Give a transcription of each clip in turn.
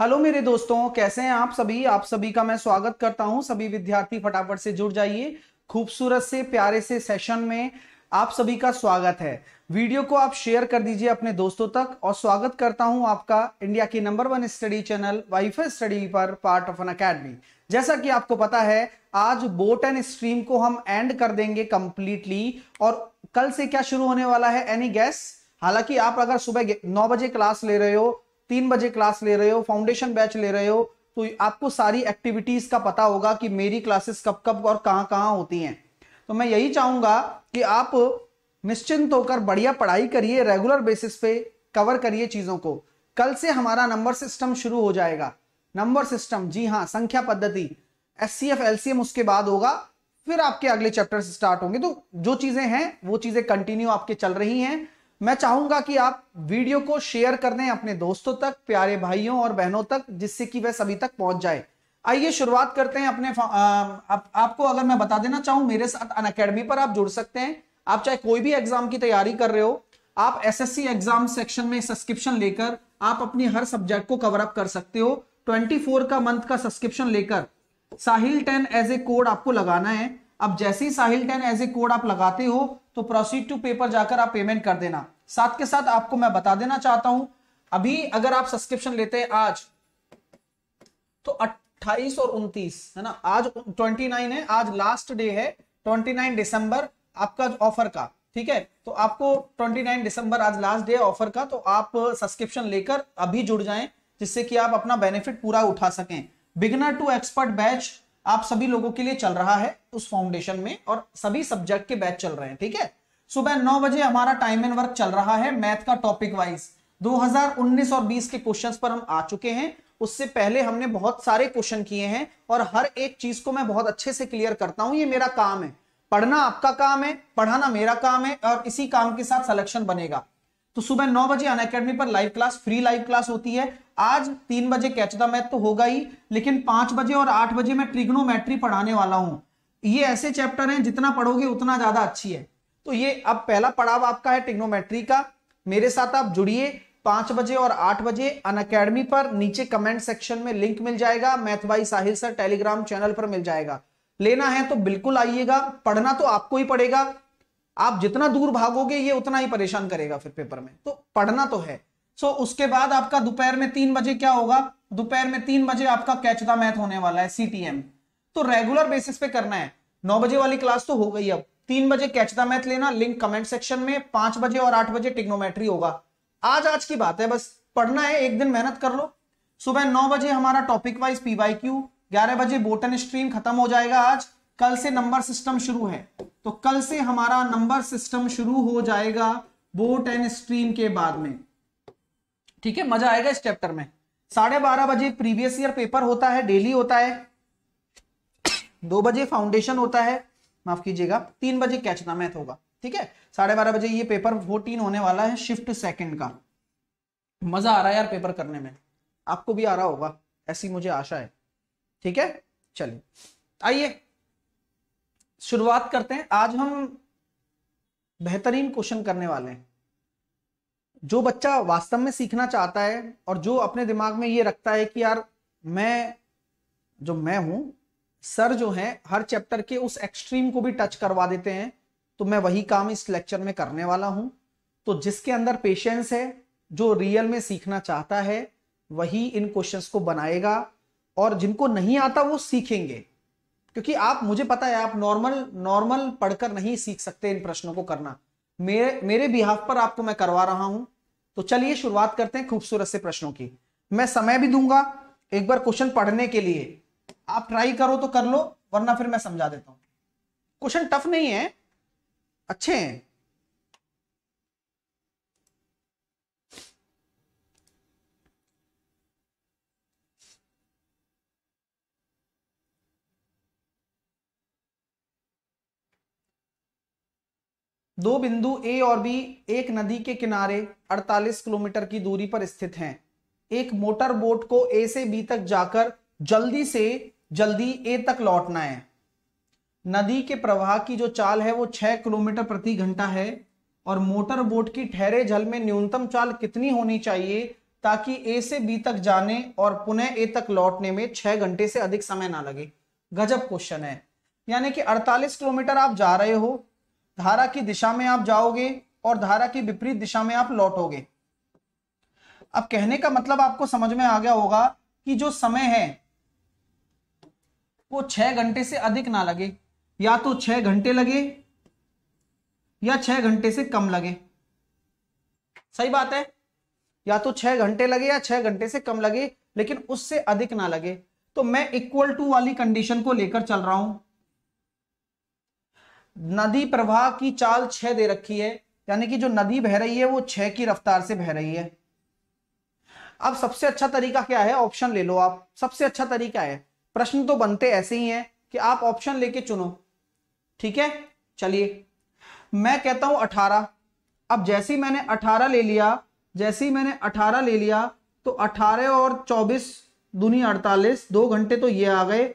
Hello मेरे दोस्तों कैसे हैं आप सभी आप सभी का मैं स्वागत करता हूं सभी विद्यार्थी फटाफट से जुड़ जाइए खूबसूरत से प्यारे से सेशन में आप सभी का स्वागत है वीडियो को आप शेयर कर दीजिए अपने दोस्तों तक और स्वागत करता हूं आपका इंडिया के number one study channel WiFi study पर पार्ट ऑफ एन अकेडमी जैसा कि आपको पता है आज बोट एंड स्ट्रीम को हम एंड कर देंगे कंप्लीटली और कल से क्या शुरू होने वाला है एनी गैस हालांकि आप अगर सुबह नौ बजे क्लास ले रहे हो तीन बजे क्लास ले रहे हो फाउंडेशन बैच ले रहे हो तो आपको सारी एक्टिविटीज का पता होगा कि मेरी क्लासेस कब कब और कहाँ कहाँ होती हैं तो मैं यही चाहूंगा कि आप निश्चिंत होकर बढ़िया पढ़ाई करिए रेगुलर बेसिस पे कवर करिए चीजों को कल से हमारा नंबर सिस्टम शुरू हो जाएगा नंबर सिस्टम जी हाँ संख्या पद्धति S C F L C M उसके बाद होगा फिर आपके अगले चैप्टर स्टार्ट होंगे तो जो चीजें हैं वो चीजें कंटिन्यू आपके चल रही हैं मैं चाहूंगा कि आप वीडियो को शेयर कर दें अपने दोस्तों तक प्यारे भाइयों और बहनों तक जिससे कि वह सभी तक पहुंच जाए आइए शुरुआत करते हैं अपने आ, आप, आपको अगर मैं बता देना चाहूं मेरे साथ अन अकेडमी पर आप जुड़ सकते हैं आप चाहे कोई भी एग्जाम की तैयारी कर रहे हो आप एसएससी एग्जाम सेक्शन में सब्सक्रिप्शन लेकर आप अपनी हर सब्जेक्ट को कवर अप कर सकते हो 24 का मंथ का सब्सक्रिप्शन लेकर Sahil ten as a code आपको लगाना है अब जैसे ही Sahil ten as a code आप लगाते हो तो प्रोसीड टू पेपर जाकर आप पेमेंट कर देना साथ के साथ आपको मैं बता देना चाहता हूं अभी अगर आप सब्सक्रिप्शन लेते हैं आज तो अट्ठाईस और उन्तीस है ना आज ट्वेंटी नाइन है आज लास्ट डे है ट्वेंटी नाइन दिसंबर आपका ऑफर का ठीक है तो आपको ट्वेंटी नाइन दिसंबर आज लास्ट डे ऑफर का तो आप सब्सक्रिप्शन लेकर अभी जुड़ जाएं जिससे कि आप अपना बेनिफिट पूरा उठा सकें बिगनर टू एक्सपर्ट बैच आप सभी लोगों के लिए चल रहा है उस फाउंडेशन में और सभी सब्जेक्ट के बैच चल रहे हैं ठीक है सुबह नौ बजे हमारा टाइम एंड वर्क चल रहा है मैथ का टॉपिक वाइज 2019 और 20 के क्वेश्चंस पर हम आ चुके हैं उससे पहले हमने बहुत सारे क्वेश्चन किए हैं और हर एक चीज को मैं बहुत अच्छे से क्लियर करता हूं ये मेरा काम है पढ़ना आपका काम है पढ़ाना मेरा काम है और इसी काम के साथ सिलेक्शन बनेगा तो सुबह नौ बजे अन अकेडमी पर live class free live class होती है आज तीन बजे कैच द मैथ तो होगा ही लेकिन पांच बजे और आठ बजे मैं ट्रिग्नोमेट्री पढ़ाने वाला हूं ये ऐसे चैप्टर हैं जितना पढ़ोगे उतना ज्यादा अच्छी है तो ये अब पहला पड़ाव आपका है ट्रिग्नोमेट्री का मेरे साथ आप जुड़िए पांच बजे और आठ बजे अन अकेडमी पर नीचे कमेंट सेक्शन में लिंक मिल जाएगा math by Sahil sir Telegram channel पर मिल जाएगा लेना है तो बिल्कुल आइएगा पढ़ना तो आपको ही पड़ेगा आप जितना दूर भागोगे ये उतना ही परेशान करेगा फिर पेपर में तो पढ़ना तो है सो so, उसके बाद आपका दोपहर में तीन बजे क्या होगा दोपहर में तीन बजे आपका कैच द मैथ होने वाला है सीटीएम तो रेगुलर बेसिस पे करना है नौ बजे वाली क्लास तो हो गई अब तीन बजे कैच द मैथ लेना लिंक कमेंट सेक्शन में पांच बजे और आठ बजे टिग्नोमेट्री होगा आज आज की बात है बस पढ़ना है एक दिन मेहनत कर लो सुबह नौ बजे हमारा टॉपिक वाइज पीवाई क्यू ग्यारह बजे बोटन स्ट्रीम खत्म हो जाएगा आज कल से नंबर सिस्टम शुरू है तो कल से हमारा नंबर सिस्टम शुरू हो जाएगा बोट एंड स्ट्रीम के बाद में ठीक है मजा आएगा इस चैप्टर में साढ़े बारह बजे प्रीवियस ईयर पेपर होता है डेली होता है दो बजे फाउंडेशन होता है माफ कीजिएगा तीन बजे कैचना मैथ होगा ठीक है साढ़े बारह बजे ये पेपर फोर्टीन होने वाला है शिफ्ट सेकंड का मजा आ रहा है यार पेपर करने में आपको भी आ रहा होगा ऐसी मुझे आशा है ठीक है चलिए आइए शुरुआत करते हैं आज हम बेहतरीन क्वेश्चन करने वाले हैं जो बच्चा वास्तव में सीखना चाहता है और जो अपने दिमाग में ये रखता है कि यार मैं जो मैं हूं सर जो है हर चैप्टर के उस एक्सट्रीम को भी टच करवा देते हैं तो मैं वही काम इस लेक्चर में करने वाला हूं तो जिसके अंदर पेशेंस है जो रियल में सीखना चाहता है वही इन क्वेश्चंस को बनाएगा और जिनको नहीं आता वो सीखेंगे क्योंकि आप मुझे पता है आप नॉर्मल नॉर्मल पढ़कर नहीं सीख सकते इन प्रश्नों को करना मेरे मेरे बिहाफ पर आपको मैं करवा रहा हूं तो चलिए शुरुआत करते हैं खूबसूरत से प्रश्नों की मैं समय भी दूंगा एक बार क्वेश्चन पढ़ने के लिए आप ट्राई करो तो कर लो वरना फिर मैं समझा देता हूं क्वेश्चन टफ नहीं है अच्छे हैं दो बिंदु ए और बी एक नदी के किनारे 48 किलोमीटर की दूरी पर स्थित हैं एक मोटर बोट को ए से बी तक जाकर जल्दी से जल्दी ए तक लौटना है नदी के प्रवाह की जो चाल है वो 6 किलोमीटर प्रति घंटा है और मोटर बोट की ठहरे जल में न्यूनतम चाल कितनी होनी चाहिए ताकि ए से बी तक जाने और पुनः ए तक लौटने में छह घंटे से अधिक समय ना लगे गजब क्वेश्चन है यानी कि 48 किलोमीटर आप जा रहे हो धारा की दिशा में आप जाओगे और धारा की विपरीत दिशा में आप लौटोगे अब कहने का मतलब आपको समझ में आ गया होगा कि जो समय है वो छह घंटे से अधिक ना लगे या तो छह घंटे लगे या छह घंटे से कम लगे सही बात है या तो छह घंटे लगे या छह घंटे से कम लगे लेकिन उससे अधिक ना लगे तो मैं इक्वल टू वाली कंडीशन को लेकर चल रहा हूं नदी प्रवाह की चाल छह दे रखी है यानी कि जो नदी बह रही है वो छह की रफ्तार से बह रही है अब सबसे अच्छा तरीका क्या है ऑप्शन ले लो आप सबसे अच्छा तरीका है प्रश्न तो बनते ऐसे ही है कि आप ऑप्शन लेके चुनो ठीक है चलिए मैं कहता हूं अठारह अब जैसे ही मैंने अठारह ले लिया जैसे ही मैंने अठारह ले लिया तो अठारह और चौबीस दूनी अड़तालीस दो घंटे तो ये आ गए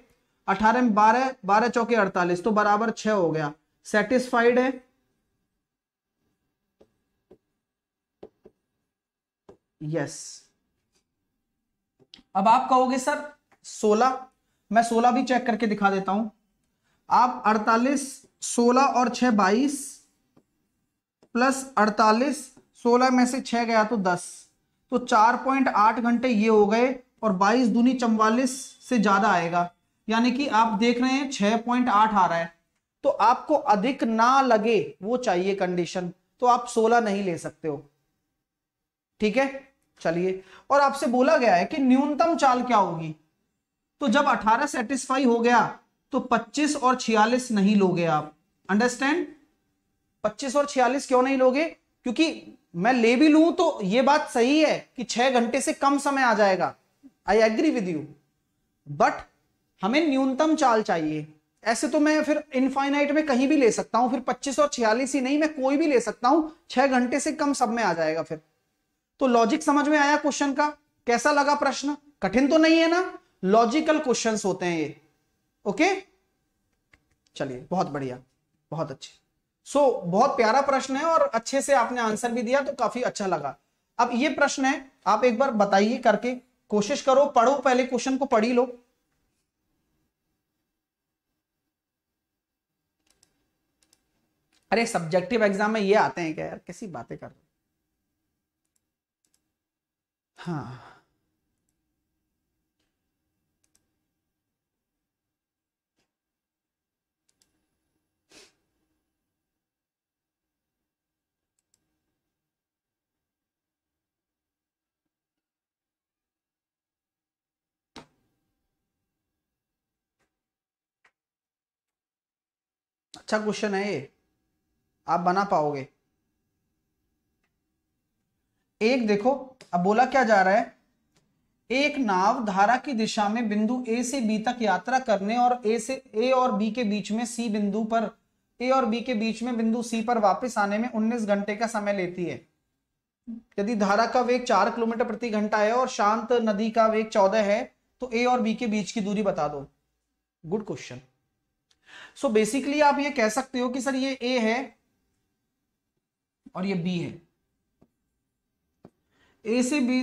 अठारह में बारह बारह चौके अड़तालीस तो बराबर छह हो गया सेटिस्फाइड है यस yes. अब आप कहोगे सर 16 मैं 16 भी चेक करके दिखा देता हूं आप 48 16 और 6 22 प्लस 48 16 में से 6 गया तो 10 तो 4.8 घंटे ये हो गए और 22 दूनी चौवालीस से ज्यादा आएगा यानी कि आप देख रहे हैं 6.8 आ रहा है तो आपको अधिक ना लगे वो चाहिए कंडीशन तो आप 16 नहीं ले सकते हो ठीक है चलिए और आपसे बोला गया है कि न्यूनतम चाल क्या होगी तो जब 18 सेटिस्फाई हो गया तो 25 और 46 नहीं लोगे आप अंडरस्टैंड 25 और 46 क्यों नहीं लोगे क्योंकि मैं ले भी लू तो ये बात सही है कि छह घंटे से कम समय आ जाएगा I agree with you but हमें न्यूनतम चाल चाहिए ऐसे तो मैं फिर इनफाइनाइट में कहीं भी ले सकता हूं फिर 25 और 46 ही नहीं मैं कोई भी ले सकता हूं छह घंटे से कम सब में आ जाएगा फिर तो लॉजिक समझ में आया क्वेश्चन का कैसा लगा प्रश्न कठिन तो नहीं है ना लॉजिकल क्वेश्चन होते हैं ये ओके चलिए बहुत बढ़िया बहुत अच्छे सो so, बहुत प्यारा प्रश्न है और अच्छे से आपने आंसर भी दिया तो काफी अच्छा लगा अब ये प्रश्न है आप एक बार बताइए करके कोशिश करो पढ़ो पहले क्वेश्चन को पढ़ी लो अरे सब्जेक्टिव एग्जाम में ये आते हैं क्या यार कैसी बातें कर रहे हाँ अच्छा क्वेश्चन है ये आप बना पाओगे एक देखो अब बोला क्या जा रहा है एक नाव धारा की दिशा में बिंदु ए से बी तक यात्रा करने और ए से ए और बी के बीच में सी बिंदु पर ए और बी के बीच में बिंदु सी पर वापस आने में 19 घंटे का समय लेती है यदि धारा का वेग चार किलोमीटर प्रति घंटा है और शांत नदी का वेग चौदह है तो ए और बी के बीच की दूरी बता दो गुड क्वेश्चन सो बेसिकली आप ये कह सकते हो कि सर ये ए है और ये बी है ए से बी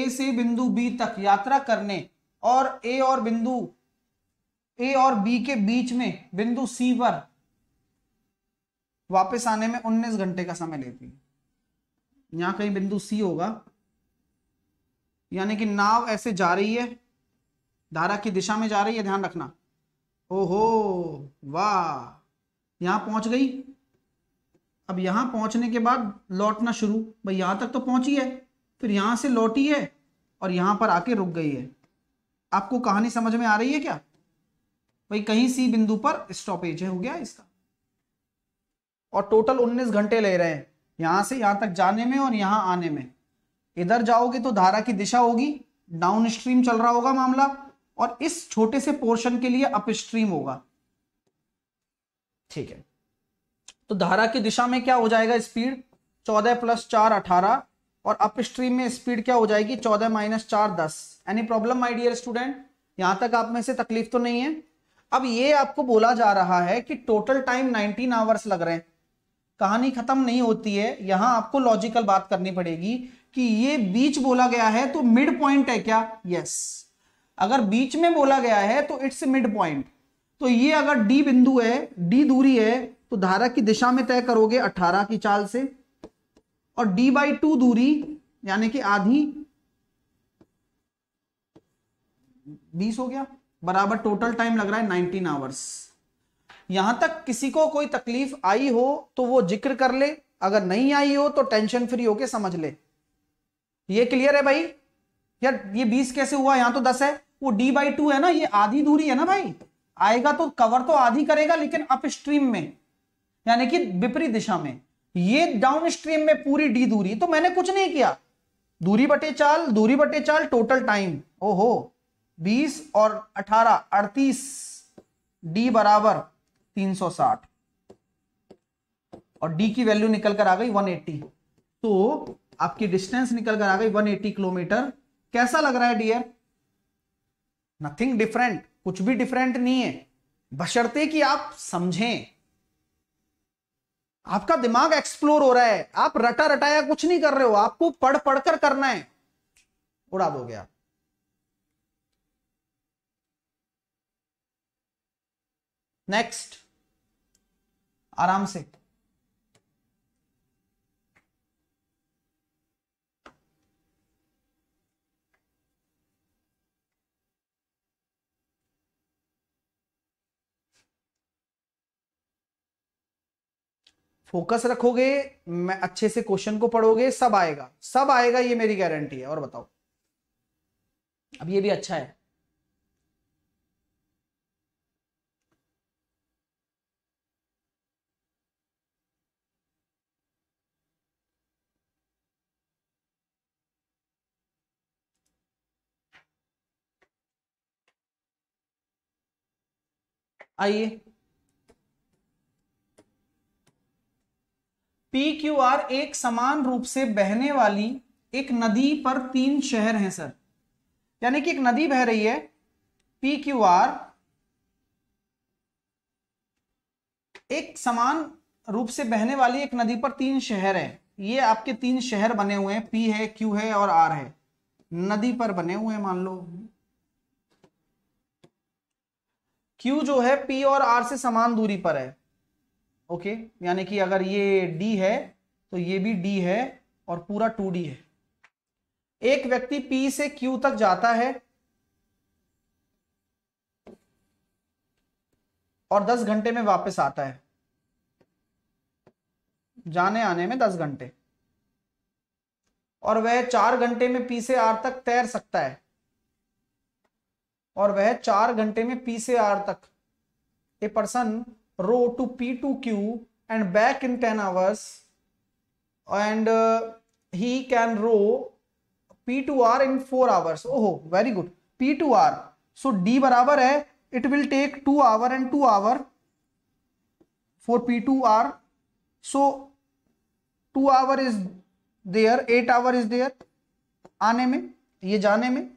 ए से बिंदु बी तक यात्रा करने और ए और बिंदु ए और बी के बीच में बिंदु सी पर वापस आने में 19 घंटे का समय लेती है यहां कहीं बिंदु सी होगा यानी कि नाव ऐसे जा रही है धारा की दिशा में जा रही है ध्यान रखना ओहो वाह यहां पहुंच गई अब यहां पहुंचने के बाद लौटना शुरू भाई यहां तक तो पहुंची है फिर यहां से लौटी है और यहां पर आके रुक गई है आपको कहानी समझ में आ रही है क्या भाई कहीं सी बिंदु पर स्टॉपेज हो गया इसका और टोटल 19 घंटे ले रहे हैं यहां से यहां तक जाने में और यहां आने में इधर जाओगे तो धारा की दिशा होगी डाउन स्ट्रीम चल रहा होगा मामला और इस छोटे से पोर्शन के लिए अपस्ट्रीम होगा ठीक है तो धारा की दिशा में क्या हो जाएगा स्पीड चौदह प्लस चार अठारह और अपस्ट्रीम में स्पीड क्या हो जाएगी चौदह माइनस चार दस any problem my dear student यहां तक आप में से तकलीफ तो नहीं है अब ये आपको बोला जा रहा है कि टोटल टाइम 19 आवर्स लग रहे हैं कहानी खत्म नहीं होती है यहां आपको लॉजिकल बात करनी पड़ेगी कि ये बीच बोला गया है तो मिड पॉइंट है क्या यस अगर बीच में बोला गया है तो इट्स मिड पॉइंट तो ये अगर डी बिंदु है डी दूरी है तो धारा की दिशा में तय करोगे 18 की चाल से और d बाई टू दूरी यानी कि आधी 20 हो गया बराबर टोटल टाइम लग रहा है 19 आवर्स यहां तक किसी को कोई तकलीफ आई हो तो वो जिक्र कर ले अगर नहीं आई हो तो टेंशन फ्री होके समझ ले ये क्लियर है भाई यार ये 20 कैसे हुआ यहां तो 10 है वो d बाई टू है ना ये आधी दूरी है ना भाई आएगा तो कवर तो आधी करेगा लेकिन अप स्ट्रीम में यानी कि विपरीत दिशा में ये डाउन स्ट्रीम में पूरी डी दूरी तो मैंने कुछ नहीं किया दूरी बटे चाल दूरी बटे चाल टोटल टाइम ओहो 20 और 18 अड़तीस डी बराबर 360 और डी की वैल्यू निकल कर आ गई 180 तो आपकी डिस्टेंस निकल कर आ गई 180 किलोमीटर कैसा लग रहा है डियर नथिंग डिफरेंट कुछ भी डिफरेंट नहीं है बशर्ते कि आप समझें आपका दिमाग एक्सप्लोर हो रहा है आप रटा रटाया कुछ नहीं कर रहे हो आपको पढ़ पढ़कर करना है उड़ा दोगे आप नेक्स्ट आराम से फोकस रखोगे मैं अच्छे से क्वेश्चन को पढ़ोगे सब आएगा सब आएगा ये मेरी गारंटी है और बताओ अब ये भी अच्छा है आइए पी क्यू आर एक समान रूप से बहने वाली एक नदी पर तीन शहर हैं सर यानी कि एक नदी बह रही है पी क्यू आर एक समान रूप से बहने वाली एक नदी पर तीन शहर है ये आपके तीन शहर बने हुए हैं पी है क्यू है और आर है नदी पर बने हुए हैं मान लो क्यू जो है पी और आर से समान दूरी पर है ओके यानी कि अगर ये डी है तो ये भी डी है और पूरा टू डी है एक व्यक्ति पी से क्यू तक जाता है और दस घंटे में वापस आता है जाने आने में दस घंटे और वह चार घंटे में पी से आर तक तैर सकता है और वह चार घंटे में पी से आर तक a person rho to p to q and back in 10 hours and uh, he can rho p to r in 4 hours. Oh, very good. p to r So D barabar hai it will take 2 hour and 2 hour for p to r So 2 hour is there 8 hour is there aane mein ye jaane mein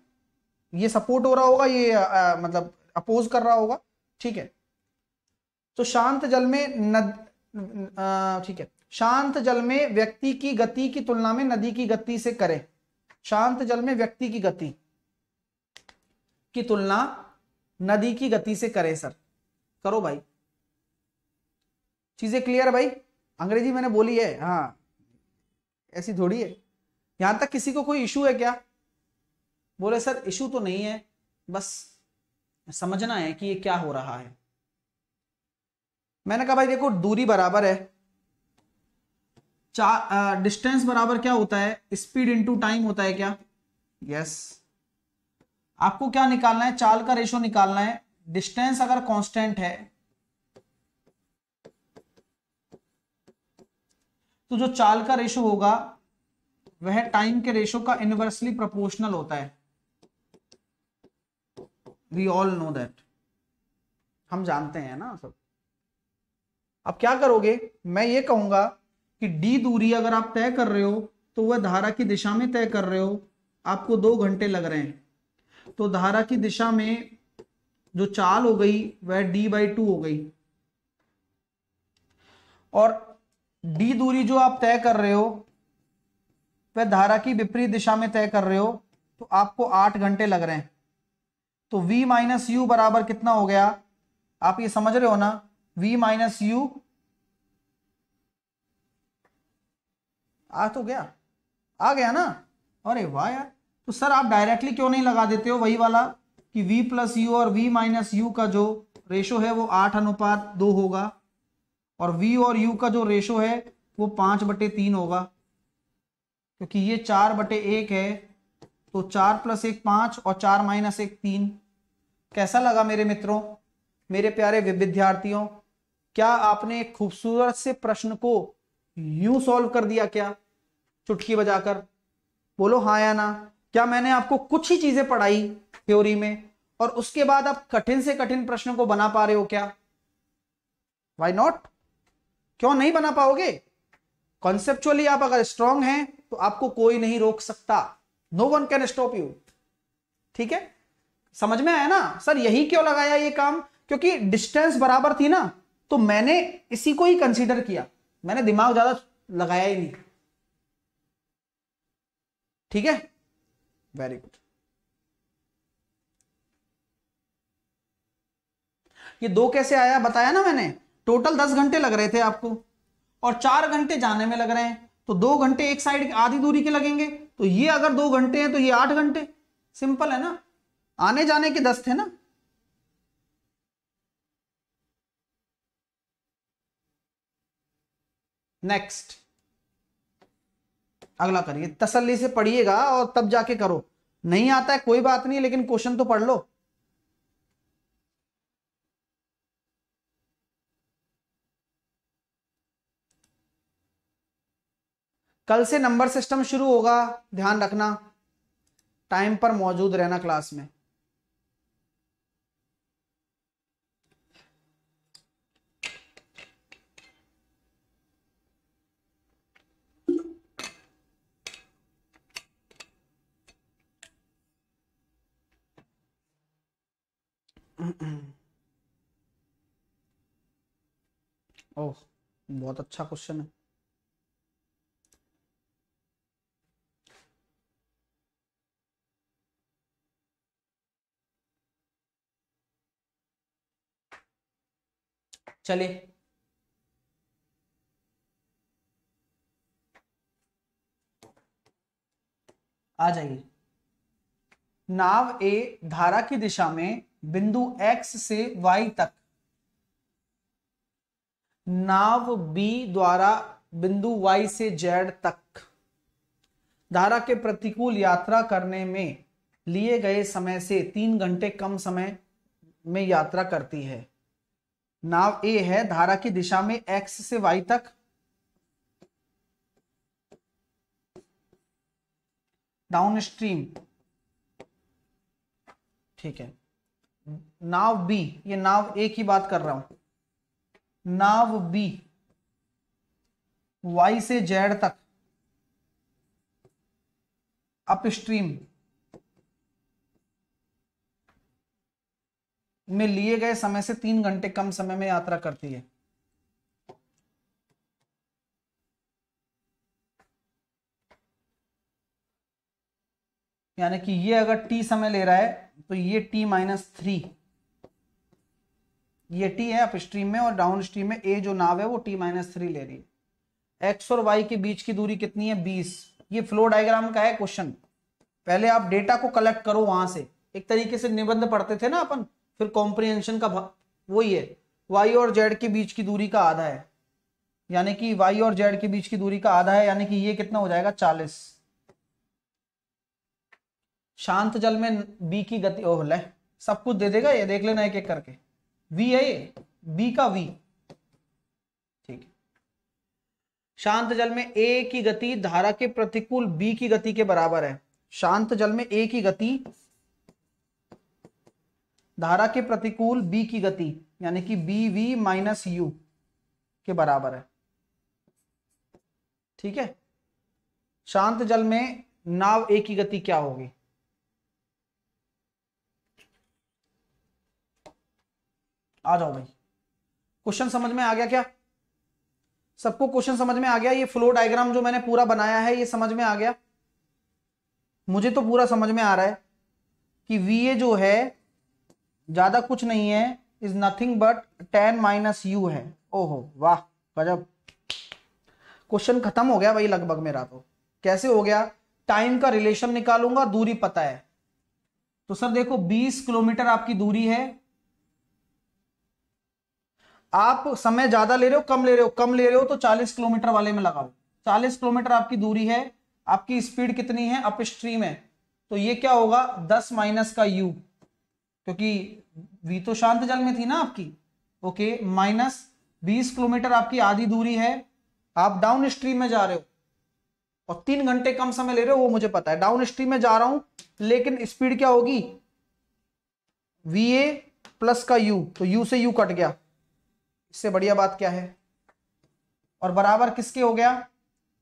ये support हो रहा होगा ये आ, मतलब oppose कर रहा होगा ठीक है तो शांत जल में नद ठीक है शांत जल में व्यक्ति की गति की तुलना में नदी की गति से करें शांत जल में व्यक्ति की गति की तुलना नदी की गति से करें सर करो भाई चीजें क्लियर भाई अंग्रेजी मैंने बोली है हाँ ऐसी थोड़ी है यहां तक किसी को कोई इशू है क्या बोले सर इशू तो नहीं है बस समझना है कि ये क्या हो रहा है मैंने कहा भाई देखो दूरी बराबर है चार डिस्टेंस बराबर क्या होता है स्पीड इंटू टाइम होता है क्या यस आपको क्या निकालना है चाल का रेशो निकालना है डिस्टेंस अगर कांस्टेंट है तो जो चाल का रेशो होगा वह टाइम के रेशो का इनवर्सली प्रोपोर्शनल होता है वी ऑल नो दैट हम जानते हैं ना सब अब क्या करोगे मैं ये कहूंगा कि डी दूरी अगर आप तय कर रहे हो तो वह धारा की दिशा में तय कर रहे हो आपको दो घंटे लग रहे हैं तो धारा की दिशा में जो चाल हो गई वह डी बाई टू हो गई और डी दूरी जो आप तय कर रहे हो वह धारा की विपरीत दिशा में तय कर रहे हो तो आपको आठ घंटे लग रहे हैं तो v माइनस यू बराबर कितना हो गया आप ये समझ रहे हो ना v माइनस यू आ तो गया आ गया ना अरे वाह यार तो सर आप डायरेक्टली क्यों नहीं लगा देते हो वही वाला कि v प्लस यू और v माइनस यू का जो रेशो है वो आठ अनुपात दो होगा और v और u का जो रेशो है वो पांच बटे तीन होगा क्योंकि ये चार बटे एक है तो चार प्लस एक पांच और चार माइनस एक तीन कैसा लगा मेरे मित्रों मेरे प्यारे विद्यार्थियों क्या आपने खूबसूरत से प्रश्न को यू सॉल्व कर दिया क्या चुटकी बजाकर बोलो हाँ या ना क्या मैंने आपको कुछ ही चीजें पढ़ाई थ्योरी में और उसके बाद आप कठिन से कठिन प्रश्न को बना पा रहे हो क्या वाई नॉट क्यों नहीं बना पाओगे कॉन्सेप्चुअली आप अगर स्ट्रांग हैं तो आपको कोई नहीं रोक सकता no one can stop you ठीक है समझ में आया ना सर यही क्यों लगाया ये काम क्योंकि डिस्टेंस बराबर थी ना तो मैंने इसी को ही कंसीडर किया मैंने दिमाग ज्यादा लगाया ही नहीं ठीक है वेरी गुड ये दो कैसे आया बताया ना मैंने टोटल दस घंटे लग रहे थे आपको और चार घंटे जाने में लग रहे हैं तो दो घंटे एक साइड आधी दूरी के लगेंगे तो ये अगर दो घंटे हैं तो ये आठ घंटे सिंपल है ना आने जाने के दस थे ना नेक्स्ट अगला करिए तसल्ली से पढ़िएगा और तब जाके करो नहीं आता है कोई बात नहीं लेकिन क्वेश्चन तो पढ़ लो कल से नंबर सिस्टम शुरू होगा ध्यान रखना टाइम पर मौजूद रहना क्लास में ओह बहुत अच्छा क्वेश्चन है चलिए आ जाइए नाव ए धारा की दिशा में बिंदु एक्स से वाई तक नाव बी द्वारा बिंदु वाई से जेड तक धारा के प्रतिकूल यात्रा करने में लिए गए समय से तीन घंटे कम समय में यात्रा करती है नाव ए है धारा की दिशा में एक्स से वाई तक डाउन स्ट्रीम ठीक है नाव बी ये नाव ए की बात कर रहा हूं नाव बी वाई से जेड तक अपस्ट्रीम में लिए गए समय से तीन घंटे कम समय में यात्रा करती है यानी कि ये अगर टी समय ले रहा है तो ये टी माइनस थ्री ये टी है अपस्ट्रीम में और डाउन स्ट्रीम में ए जो नाव है वो टी माइनस थ्री ले रही है एक्स और वाई के बीच की दूरी कितनी है बीस ये फ्लो डायग्राम का है क्वेश्चन पहले आप डेटा को कलेक्ट करो वहां से एक तरीके से निबंध पढ़ते थे ना अपन फिर कॉम्प्रिहेंशन का वही है वाई और जेड के बीच की दूरी का आधा है यानी कि वाई और जेड के बीच की दूरी का आधा है यानी कि ये कितना हो जाएगा चालीस शांत जल में बी की गति ओह ले सब कुछ दे देगा ये देख लेना एक एक करके वी है बी का वी ठीक शांत जल में ए की गति धारा के प्रतिकूल बी की गति के बराबर है शांत जल में ए की गति धारा के प्रतिकूल बी की गति यानी कि बी वी माइनस यू के बराबर है ठीक है शांत जल में नाव ए की गति क्या होगी आ जाओ भाई क्वेश्चन समझ में आ गया क्या सबको क्वेश्चन समझ में आ गया ये फ्लो डायग्राम जो मैंने पूरा बनाया है ये समझ में आ गया मुझे तो पूरा समझ में आ रहा है कि वी ए जो है ज्यादा कुछ नहीं है is nothing but ten minus u है ओहो वाह गजब क्वेश्चन खत्म हो गया भाई लगभग मेरा तो कैसे हो गया टाइम का रिलेशन निकालूंगा दूरी पता है तो सर देखो 20 किलोमीटर आपकी दूरी है आप समय ज्यादा ले रहे हो कम ले रहे हो कम ले रहे हो तो 40 किलोमीटर वाले में लगाओ 40 किलोमीटर आपकी दूरी है आपकी स्पीड कितनी है अप स्ट्रीम है तो ये क्या होगा 10 माइनस का यू क्योंकि वी तो शांत जल में थी ना आपकी ओके माइनस बीस किलोमीटर आपकी आधी दूरी है आप डाउन स्ट्रीम में जा रहे हो और तीन घंटे कम समय ले रहे हो वो मुझे पता है डाउन स्ट्रीम में जा रहा हूं लेकिन स्पीड क्या होगी वी ए प्लस का यू तो यू से यू कट गया इससे बढ़िया बात क्या है और बराबर किसके हो गया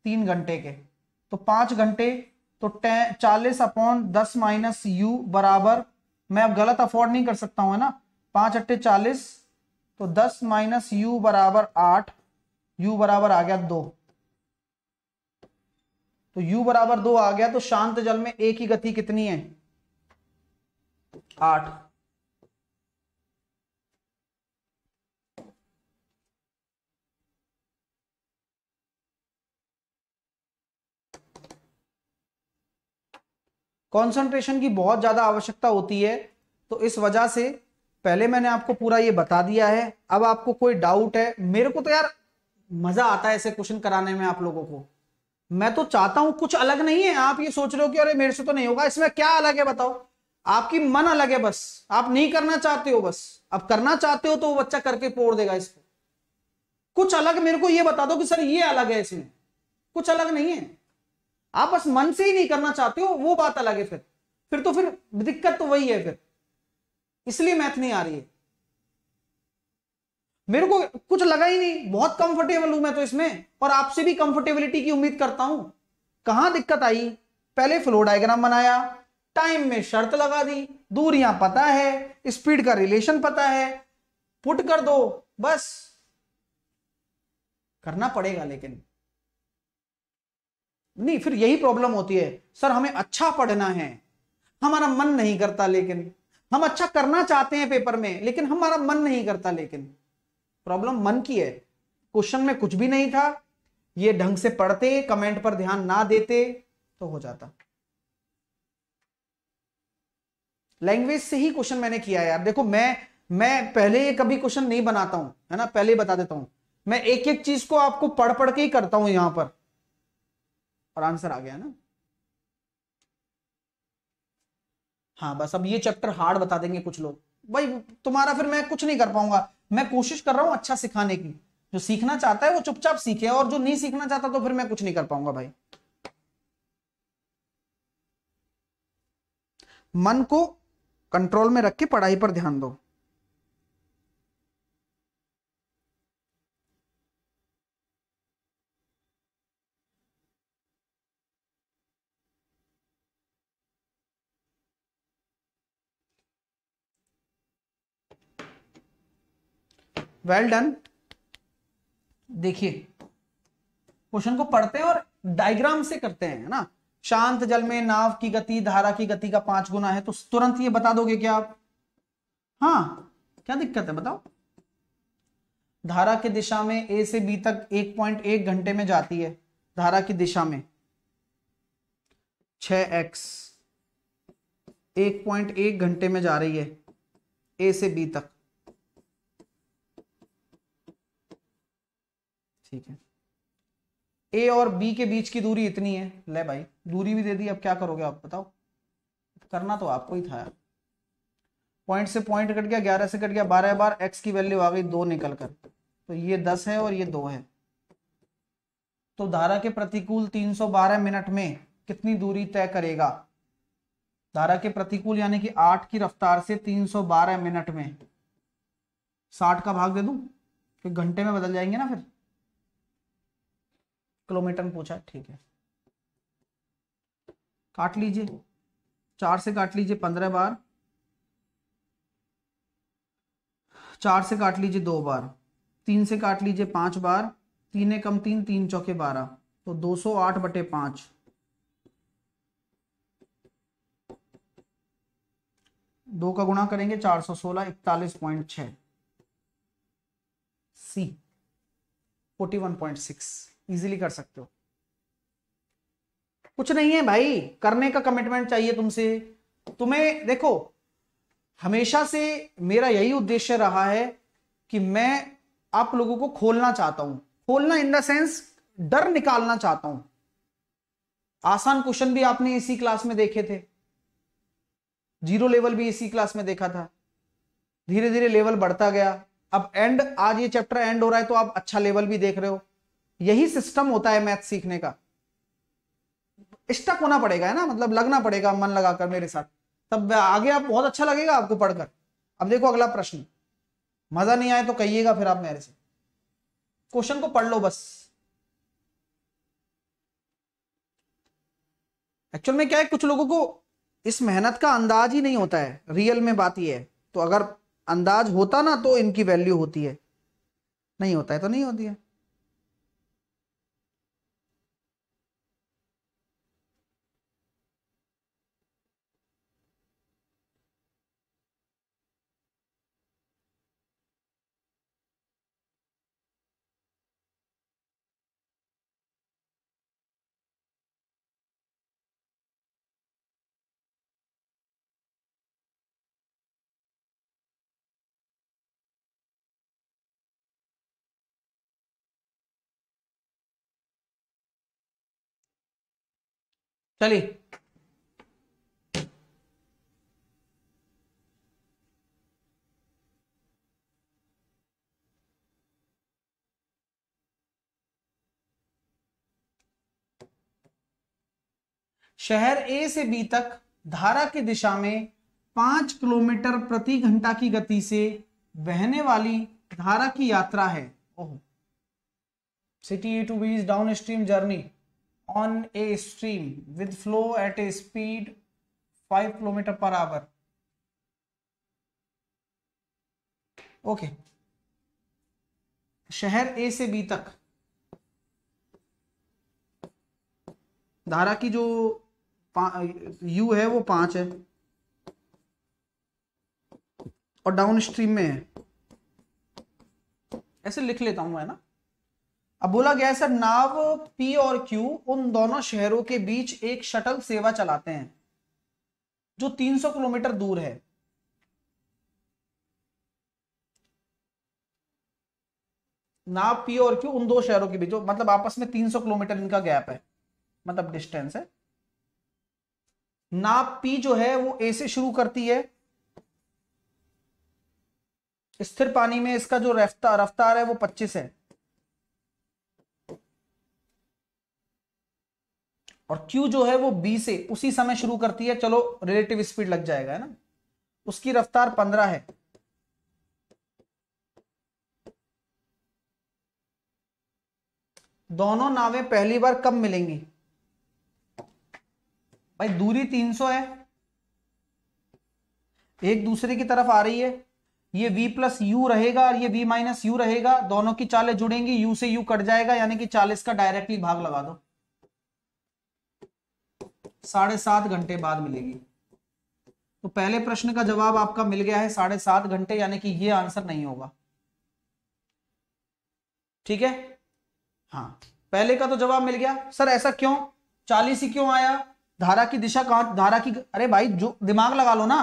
तीन घंटे के तो पांच घंटे तो चालीस अपॉन दस माइनस यू बराबर मैं अब गलत अफोर्ड नहीं कर सकता हूं है ना पांच अट्ठे चालीस तो दस माइनस यू बराबर आठ यू बराबर आ गया दो तो यू बराबर दो आ गया तो शांत जल में एक ही गति कितनी है आठ कॉन्सेंट्रेशन की बहुत ज़्यादा आवश्यकता होती है तो इस वजह से पहले मैंने आपको पूरा ये बता दिया है अब आपको कोई डाउट है मेरे को तो यार मज़ा आता है ऐसे क्वेश्चन कराने में आप लोगों को मैं तो चाहता हूं कुछ अलग नहीं है आप ये सोच रहे हो कि अरे मेरे से तो नहीं होगा इसमें क्या अलग है बताओ आपकी मन अलग है बस आप नहीं करना चाहते हो बस अब करना चाहते हो तो वो बच्चा करके पोड़ देगा इसको कुछ अलग मेरे को ये बता दो कि सर ये अलग है इसमें कुछ अलग नहीं है आप बस मन से ही नहीं करना चाहते हो वो बात अलग है फिर फिर तो फिर दिक्कत तो वही है फिर इसलिए मैथ नहीं आ रही है मेरे को कुछ लगा ही नहीं बहुत कंफर्टेबल हूं मैं तो इसमें और आपसे भी कंफर्टेबिलिटी की उम्मीद करता हूं कहां दिक्कत आई पहले फ्लो डायग्राम बनाया टाइम में शर्त लगा दी दूरियां पता है स्पीड का रिलेशन पता है पुट कर दो बस करना पड़ेगा लेकिन नहीं फिर यही प्रॉब्लम होती है सर हमें अच्छा पढ़ना है हमारा मन नहीं करता लेकिन हम अच्छा करना चाहते हैं पेपर में लेकिन हमारा मन नहीं करता लेकिन प्रॉब्लम मन की है क्वेश्चन में कुछ भी नहीं था ये ढंग से पढ़ते कमेंट पर ध्यान ना देते तो हो जाता लैंग्वेज से ही क्वेश्चन मैंने किया है यार देखो मैं मैं पहले कभी क्वेश्चन नहीं बनाता हूं है ना पहले बता देता हूं मैं एक एक चीज को आपको पढ़ पढ़ के ही करता हूं यहां पर और आंसर आ गया ना हाँ बस अब ये चैप्टर हार्ड बता देंगे कुछ लोग भाई तुम्हारा फिर मैं कुछ नहीं कर पाऊंगा मैं कोशिश कर रहा हूं अच्छा सिखाने की जो सीखना चाहता है वो चुपचाप सीखे और जो नहीं सीखना चाहता तो फिर मैं कुछ नहीं कर पाऊंगा भाई मन को कंट्रोल में रख के पढ़ाई पर ध्यान दो वेल डन देखिए क्वेश्चन को पढ़ते हैं और डायग्राम से करते हैं ना शांत जल में नाव की गति धारा की गति का पांच गुना है तो तुरंत ये बता दोगे क्या आप हाँ क्या दिक्कत है बताओ धारा की दिशा में ए से बी तक 1.1 घंटे में जाती है धारा की दिशा में 6x 1.1 घंटे में जा रही है ए से बी तक ठीक है ए और बी के बीच की दूरी इतनी है ले भाई दूरी भी दे दी अब क्या करोगे आप बताओ करना तो आपको ही था पॉइंट से पॉइंट कट गया ग्यारह से कट गया बारह बार एक्स की वैल्यू आ गई दो निकल कर तो ये दस है और ये दो है तो धारा के प्रतिकूल 312 मिनट में कितनी दूरी तय करेगा धारा के प्रतिकूल यानी कि 8 की रफ्तार से 312 मिनट में 60 का भाग दे दूं फिर घंटे में बदल जाएंगे ना फिर किलोमीटर पूछा ठीक है काट लीजिए चार से काट लीजिए पंद्रह बार चार से काट लीजिए दो बार तीन से काट लीजिए पांच बार तीन कम तीन तीन चौके बारह तो दो सौ आठ बटे पांच दो का गुणा करेंगे चार सौ सोलह इकतालीस पॉइंट छ see forty one point six easily कर सकते हो कुछ नहीं है भाई करने का कमिटमेंट चाहिए तुमसे तुम्हें देखो हमेशा से मेरा यही उद्देश्य रहा है कि मैं आप लोगों को खोलना चाहता हूं खोलना इन द सेंस डर निकालना चाहता हूं आसान क्वेश्चन भी आपने इसी क्लास में देखे थे जीरो लेवल भी इसी क्लास में देखा था धीरे धीरे लेवल बढ़ता गया अब एंड आज ये चैप्टर एंड हो रहा है तो आप अच्छा लेवल भी देख रहे हो यही सिस्टम होता है मैथ सीखने का स्टक होना पड़ेगा है ना मतलब लगना पड़ेगा मन लगाकर मेरे साथ तब आगे आप बहुत अच्छा लगेगा आपको पढ़कर अब देखो अगला प्रश्न मजा नहीं आए तो कहिएगा फिर आप मेरे से क्वेश्चन को पढ़ लो बस एक्चुअल में क्या है कुछ लोगों को इस मेहनत का अंदाज ही नहीं होता है रियल में बात यह है तो अगर अंदाज होता ना तो इनकी वैल्यू होती है नहीं होता है तो नहीं होती है चलिए शहर ए से बी तक धारा की दिशा में पांच किलोमीटर प्रति घंटा की गति से बहने वाली धारा की यात्रा है oh city A to B is downstream journey on a stream with flow at a speed 5 km per hour. Okay शहर ए से बी तक धारा की जो यू है वो पांच है और डाउन स्ट्रीम में है ऐसे लिख लेता हूं मैं ना अब बोला गया सर नाव पी और क्यू उन दोनों शहरों के बीच एक शटल सेवा चलाते हैं जो 300 किलोमीटर दूर है नाव पी और क्यू उन दो शहरों के बीच जो मतलब आपस में 300 किलोमीटर इनका गैप है मतलब डिस्टेंस है नाव पी जो है वो ए से शुरू करती है स्थिर पानी में इसका जो रफ्तार रफ्तार है वो 25 है और क्यू जो है वो बी से उसी समय शुरू करती है चलो रिलेटिव स्पीड लग जाएगा है ना उसकी रफ्तार पंद्रह है दोनों नावें पहली बार कब मिलेंगी भाई दूरी 300 है एक दूसरे की तरफ आ रही है ये v प्लस यू रहेगा और ये v माइनस यू रहेगा दोनों की चालें जुड़ेंगी u से u कट जाएगा यानी कि 40 का डायरेक्टली भाग लगा दो साढ़े सात घंटे बाद मिलेगी तो पहले प्रश्न का जवाब आपका मिल गया है साढ़े सात घंटे यानी कि ये आंसर नहीं होगा ठीक है हाँ पहले का तो जवाब मिल गया सर ऐसा क्यों चालीस ही क्यों आया धारा की दिशा कहा धारा की अरे भाई जो दिमाग लगा लो ना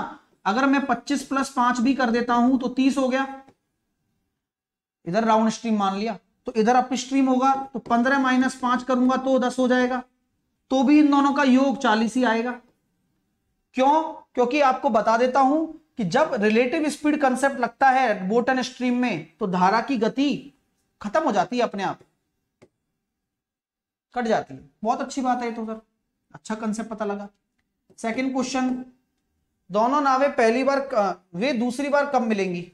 अगर मैं पच्चीस प्लस पांच भी कर देता हूं तो तीस हो गया इधर राउंड स्ट्रीम मान लिया तो इधर अप स्ट्रीम होगा तो पंद्रह माइनस पांच करूंगा तो दस हो जाएगा तो भी इन दोनों का योग चालीस ही आएगा क्यों क्योंकि आपको बता देता हूं कि जब रिलेटिव स्पीड कंसेप्ट लगता है बोट एंड स्ट्रीम में तो धारा की गति खत्म हो जाती है अपने आप कट जाती है बहुत अच्छी बात है तो सर अच्छा कंसेप्ट पता लगा सेकंड क्वेश्चन दोनों नावें पहली बार वे दूसरी बार कब मिलेंगी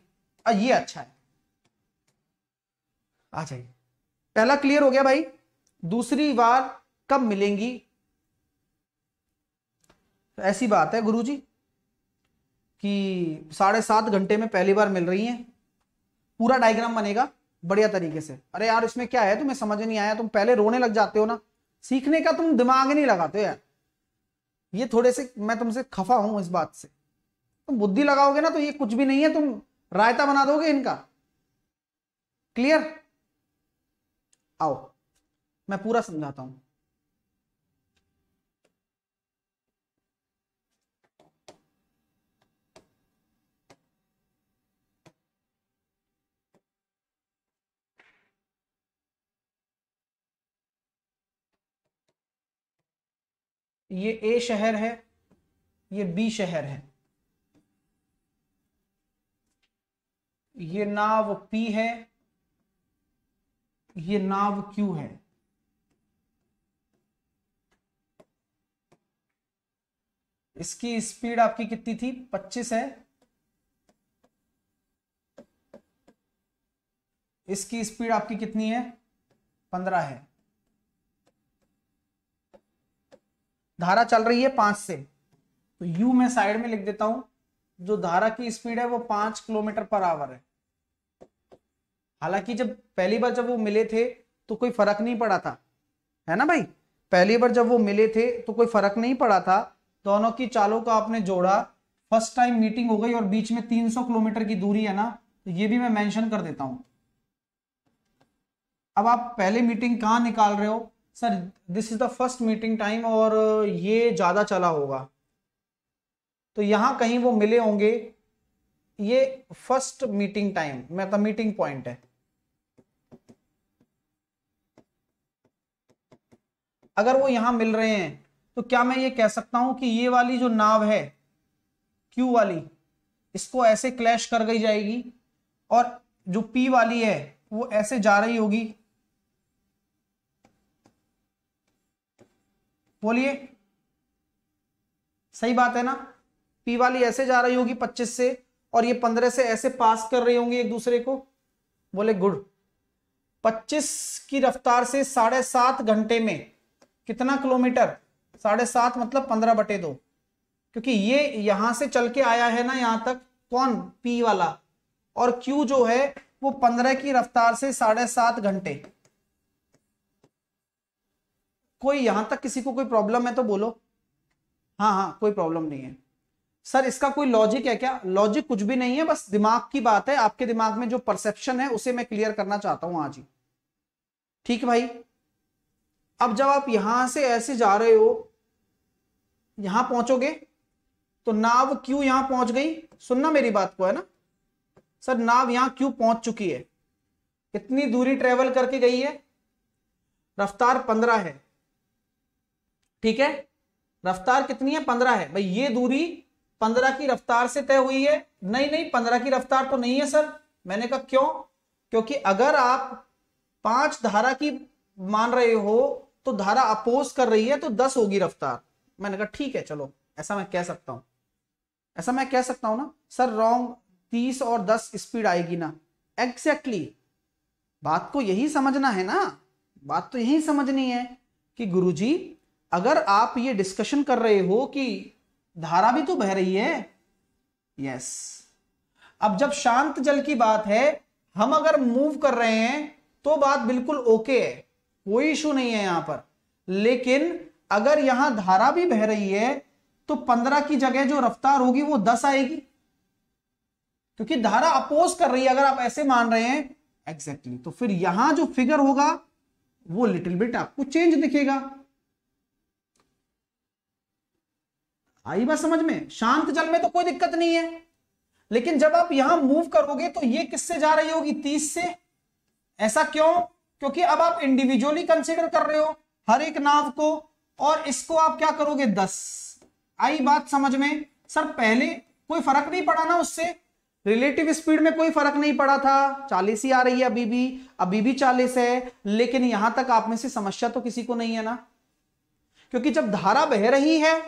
ये अच्छा है आ जाइए पहला क्लियर हो गया भाई दूसरी बार कब मिलेंगी तो ऐसी बात है गुरुजी कि साढ़े सात घंटे में पहली बार मिल रही हैं पूरा डायग्राम बनेगा बढ़िया तरीके से अरे यार इसमें क्या है तुम्हें समझ नहीं आया तुम पहले रोने लग जाते हो ना सीखने का तुम दिमाग नहीं लगाते हो यार ये थोड़े से मैं तुमसे खफा हूं इस बात से तुम बुद्धि लगाओगे ना तो ये कुछ भी नहीं है तुम रायता बना दोगे इनका क्लियर आओ मैं पूरा समझाता हूं ये ए शहर है ये बी शहर है ये नाव पी है ये नाव क्यू है इसकी स्पीड आपकी कितनी थी 25 है इसकी स्पीड आपकी कितनी है 15 है धारा चल रही है पांच से तो यू मैं साइड में लिख देता हूं जो धारा की स्पीड है वो पांच किलोमीटर पर आवर है हालांकि जब पहली बार जब वो मिले थे तो कोई फर्क नहीं पड़ा था है ना भाई पहली बार जब वो मिले थे तो कोई फर्क नहीं पड़ा था दोनों की चालों का आपने जोड़ा फर्स्ट टाइम मीटिंग हो गई और बीच में 300 किलोमीटर की दूरी है ना तो ये भी मैं मेंशन कर देता हूं अब आप पहले मीटिंग कहां निकाल रहे हो sir this is the first meeting time और ये ज़्यादा चला होगा तो यहां कहीं वो मिले होंगे ये फर्स्ट मीटिंग टाइम मतलब मीटिंग पॉइंट है अगर वो यहां मिल रहे हैं तो क्या मैं ये कह सकता हूं कि ये वाली जो नाव है क्यू वाली इसको ऐसे क्लैश कर गई जाएगी और जो पी वाली है वो ऐसे जा रही होगी बोलिए सही बात है ना पी वाली ऐसे जा रही होगी पच्चीस से और ये पंद्रह से ऐसे पास कर रही होंगी एक दूसरे को बोले गुड पच्चीस की रफ्तार से साढ़े सात घंटे में कितना किलोमीटर साढ़े सात मतलब पंद्रह बटे दो क्योंकि ये यहां से चल के आया है ना यहां तक कौन पी वाला और क्यू जो है वो पंद्रह की रफ्तार से साढ़े सात घंटे कोई यहां तक किसी को कोई प्रॉब्लम है तो बोलो हाँ हाँ कोई प्रॉब्लम नहीं है सर इसका कोई लॉजिक है क्या लॉजिक कुछ भी नहीं है बस दिमाग की बात है आपके दिमाग में जो परसेप्शन है उसे मैं क्लियर करना चाहता हूं आज ही ठीक भाई अब जब आप यहां से ऐसे जा रहे हो यहां पहुंचोगे तो नाव क्यों यहां पहुंच गई सुनना मेरी बात को है ना सर नाव यहां क्यों पहुंच चुकी है कितनी दूरी ट्रेवल करके गई है रफ्तार पंद्रह है ठीक है रफ्तार कितनी है पंद्रह है भाई ये दूरी पंद्रह की रफ्तार से तय हुई है नहीं नहीं पंद्रह की रफ्तार तो नहीं है सर मैंने कहा क्यों क्योंकि अगर आप पांच धारा की मान रहे हो तो धारा अपोज कर रही है तो दस होगी रफ्तार मैंने कहा ठीक है चलो ऐसा मैं कह सकता हूं ऐसा मैं कह सकता हूं ना सर रॉन्ग तीस और दस स्पीड आएगी ना एग्जैक्टली exactly. बात को यही समझना है ना बात तो यही समझनी है कि गुरुजी अगर आप ये डिस्कशन कर रहे हो कि धारा भी तो बह रही है यस अब जब शांत जल की बात है हम अगर मूव कर रहे हैं तो बात बिल्कुल ओके है कोई इशू नहीं है यहां पर लेकिन अगर यहां धारा भी बह रही है तो पंद्रह की जगह जो रफ्तार होगी वो दस आएगी क्योंकि धारा अपोज कर रही है अगर आप ऐसे मान रहे हैं एग्जैक्टली exactly. तो फिर यहां जो फिगर होगा वो लिटिल बिट आपको चेंज दिखेगा आई बात समझ में शांत जल में तो कोई दिक्कत नहीं है लेकिन जब आप यहां मूव करोगे तो ये किससे जा रही होगी तीस से ऐसा क्यों क्योंकि अब आप इंडिविजुअली कंसिडर कर रहे हो हर एक नाव को और इसको आप क्या करोगे दस आई बात समझ में सर पहले कोई फर्क नहीं पड़ा ना उससे रिलेटिव स्पीड में कोई फर्क नहीं पड़ा था चालीस ही आ रही है अभी भी अभी भी चालीस है लेकिन यहां तक आप में से समस्या तो किसी को नहीं है ना क्योंकि जब धारा बह रही है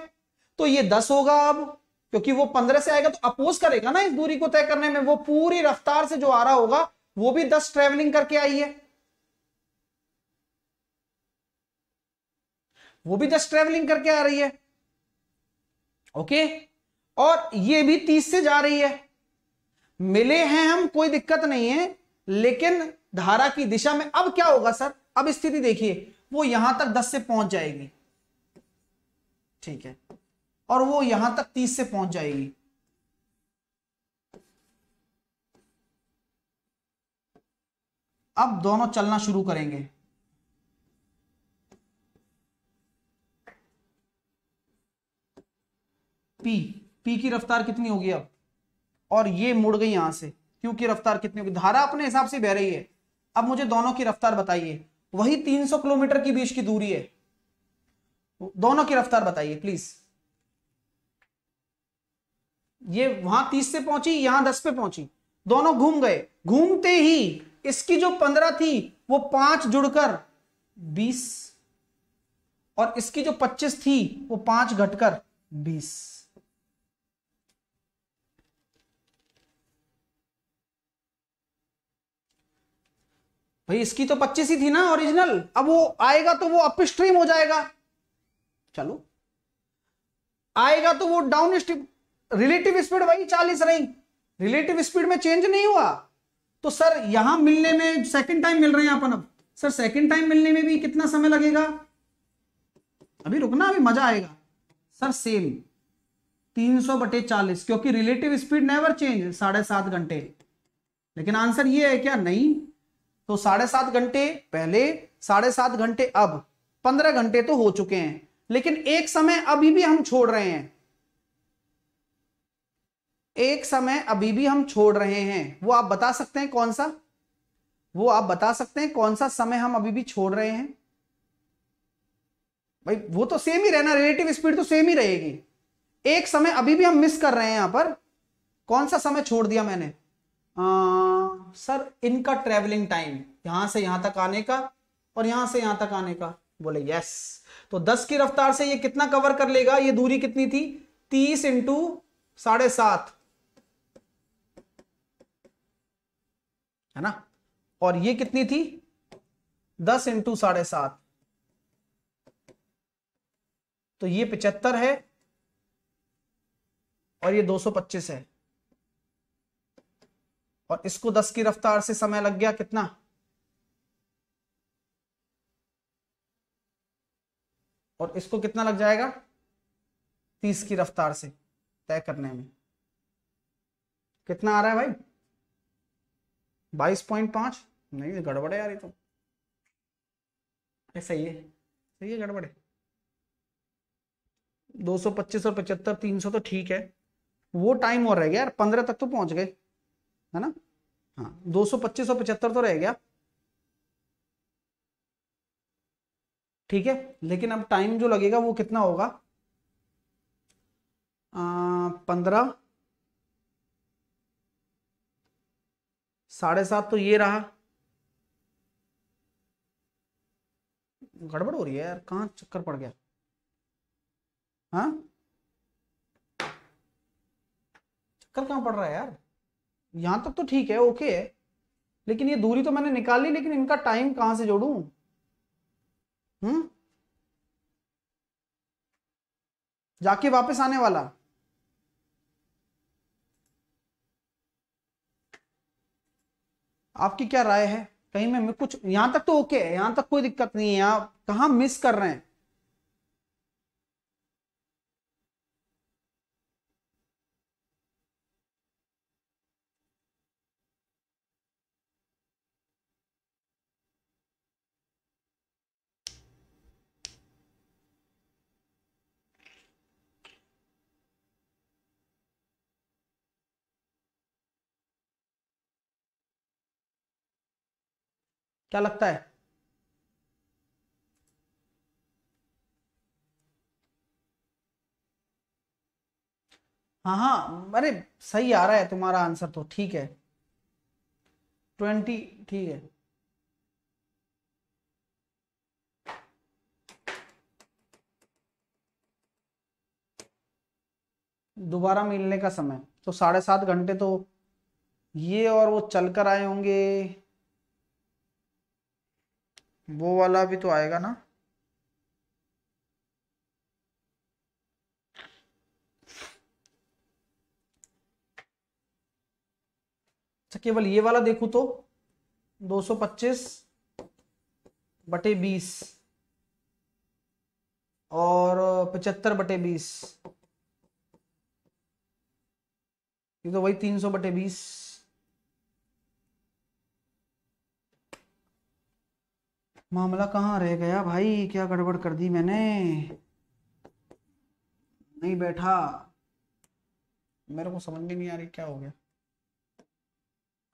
तो ये दस होगा अब क्योंकि वो पंद्रह से आएगा तो अपोज करेगा ना इस दूरी को तय करने में वो पूरी रफ्तार से जो आ रहा होगा वो भी दस ट्रेवलिंग करके आई है वो भी दस ट्रेवलिंग करके आ रही है ओके और ये भी तीस से जा रही है मिले हैं हम कोई दिक्कत नहीं है लेकिन धारा की दिशा में अब क्या होगा सर अब स्थिति देखिए वो यहां तक दस से पहुंच जाएगी ठीक है और वो यहां तक तीस से पहुंच जाएगी अब दोनों चलना शुरू करेंगे पी पी की रफ्तार कितनी होगी अब और ये मुड़ गई यहां से क्यू की रफ्तार कितनी होगी धारा अपने हिसाब से बह रही है अब मुझे दोनों की रफ्तार बताइए वही 300 किलोमीटर की बीच की दूरी है दोनों की रफ्तार बताइए प्लीज ये वहां तीस से पहुंची यहां दस पे पहुंची दोनों घूम गए घूमते ही इसकी जो पंद्रह थी वो पांच जुड़कर बीस और इसकी जो पच्चीस थी वो पांच घटकर बीस भाई इसकी तो पच्चीस ही थी ना ओरिजिनल अब वो आएगा तो वो अपस्ट्रीम हो जाएगा चलो आएगा तो वो डाउन स्ट्रीम रिलेटिव स्पीड वही चालीस रही रिलेटिव स्पीड में चेंज नहीं हुआ तो सर यहां मिलने में सेकंड टाइम मिल रहे हैं अपन अब सर सेकंड टाइम मिलने में भी कितना समय लगेगा अभी रुकना अभी मजा आएगा सर सेम 300 सौ बटे चालीस क्योंकि रिलेटिव स्पीड नेवर चेंज साढ़े सात घंटे लेकिन आंसर ये है क्या नहीं तो साढ़े सात घंटे पहले साढ़े सात घंटे अब पंद्रह घंटे तो हो चुके हैं लेकिन एक समय अभी भी हम छोड़ रहे हैं एक समय अभी भी हम छोड़ रहे हैं वो आप बता सकते हैं कौन सा वो आप बता सकते हैं कौन सा समय हम अभी भी छोड़ रहे हैं भाई वो तो सेम ही रहना रिलेटिव स्पीड तो सेम ही रहेगी एक समय अभी भी हम मिस कर रहे हैं यहां पर कौन सा समय छोड़ दिया मैंने आ, सर इनका ट्रेवलिंग टाइम यहां से यहां तक आने का और यहां से यहां तक आने का बोले यस तो 10 की रफ्तार से ये कितना कवर कर लेगा ये दूरी कितनी थी 30 इंटू साढ़े सात है ना और ये कितनी थी दस इंटू साढ़े सात तो ये पिचहत्तर है और ये पच्चीस है और इसको दस की रफ्तार से समय लग गया कितना और इसको कितना लग जाएगा तीस की रफ्तार से तय करने में कितना आ रहा है भाई बाईस पॉइंट पांच नहीं गड़बड़े यार ये तो सही है सही है गड़बड़े दो सौ पच्चीस और पचहत्तर तीन सौ तो ठीक है वो टाइम और रह गया यार पंद्रह तक तो पहुंच गए है ना हाँ दो सौ पच्चीस और पचहत्तर तो रह गया ठीक है लेकिन अब टाइम जो लगेगा वो कितना होगा पंद्रह साढ़े सात तो ये रहा गड़बड़ हो रही है यार कहा चक्कर पड़ गया हा? चक्कर कहां पड़ रहा है यार यहां तक तो ठीक है ओके है लेकिन ये दूरी तो मैंने निकाल ली लेकिन इनका टाइम कहां से जोड़ू हम्म जाके वापस आने वाला आपकी क्या राय है कहीं में कुछ यहाँ तक तो ओके है यहाँ तक कोई दिक्कत नहीं है आप कहा मिस कर रहे हैं क्या लगता है हाँ हाँ अरे सही आ रहा है तुम्हारा आंसर तो ठीक है ट्वेंटी ठीक है दोबारा मिलने का समय तो साढ़े सात घंटे तो ये और वो चलकर आए होंगे वो वाला भी तो आएगा ना अच्छा केवल ये वाला देखू तो 225 बटे बीस और पचहत्तर बटे बीस ये तो वही 300 बटे बीस मामला कहाँ रह गया भाई क्या गड़बड़ कर दी मैंने नहीं बैठा मेरे को समझ में नहीं आ रही क्या हो गया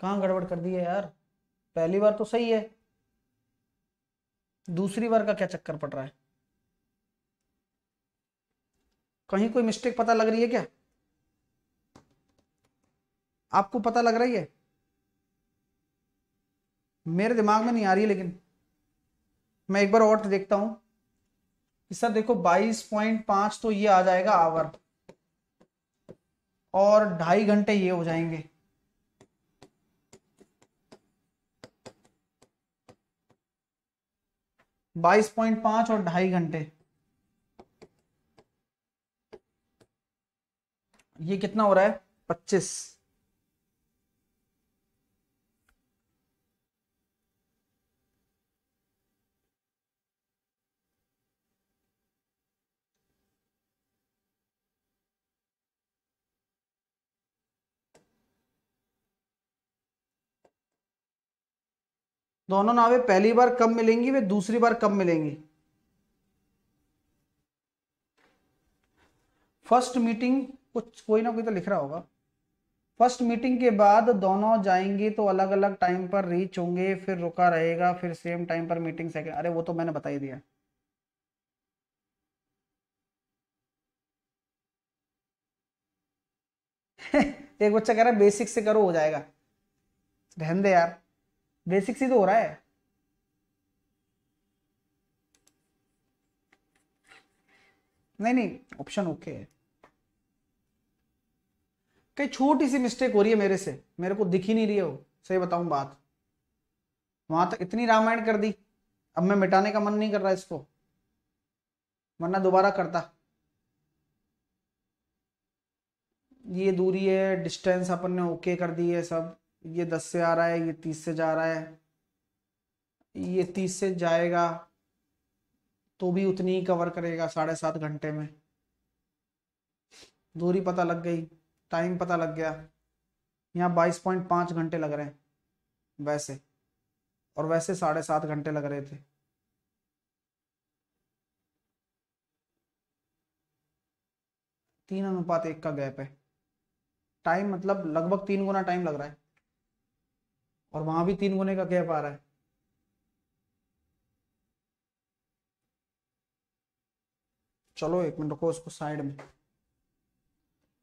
कहाँ गड़बड़ कर दी है यार पहली बार तो सही है दूसरी बार का क्या चक्कर पड़ रहा है कहीं कोई मिस्टेक पता लग रही है क्या आपको पता लग रही है मेरे दिमाग में नहीं आ रही है लेकिन मैं एक बार और तो देखता हूं कि सर देखो 22.5 तो ये आ जाएगा आवर और ढाई घंटे ये हो जाएंगे बाईस पॉइंट पांच और ढाई घंटे ये कितना हो रहा है पच्चीस दोनों नावें पहली बार कब मिलेंगी वे दूसरी बार कब मिलेंगी फर्स्ट मीटिंग कुछ कोई ना कोई तो लिख रहा होगा फर्स्ट मीटिंग के बाद दोनों जाएंगे तो अलग अलग टाइम पर रीच होंगे फिर रुका रहेगा फिर सेम टाइम पर मीटिंग सेकेंड अरे वो तो मैंने बता ही दिया एक बच्चा कह रहा है बेसिक से करो हो जाएगा रहने दे यार बेसिक सी तो हो रहा है नहीं नहीं ऑप्शन ओके है कई छोटी सी मिस्टेक हो रही है मेरे से मेरे को दिख ही नहीं रही है वो सही बताऊं बात वहां तक इतनी रामायण कर दी अब मैं मिटाने का मन नहीं कर रहा इसको वरना दोबारा करता ये दूरी है डिस्टेंस अपन ने ओके कर दी है सब ये दस से आ रहा है ये तीस से जा रहा है ये तीस से जाएगा तो भी उतनी ही कवर करेगा साढ़े सात घंटे में दूरी पता लग गई टाइम पता लग गया यहाँ बाईस पॉइंट पाँच घंटे लग रहे हैं वैसे और वैसे साढ़े सात घंटे लग रहे थे तीन अनुपात एक का गैप है टाइम मतलब लगभग तीन गुना टाइम लग रहा है और वहां भी तीन गुने का गैप आ रहा है चलो एक मिनट रखो इसको साइड में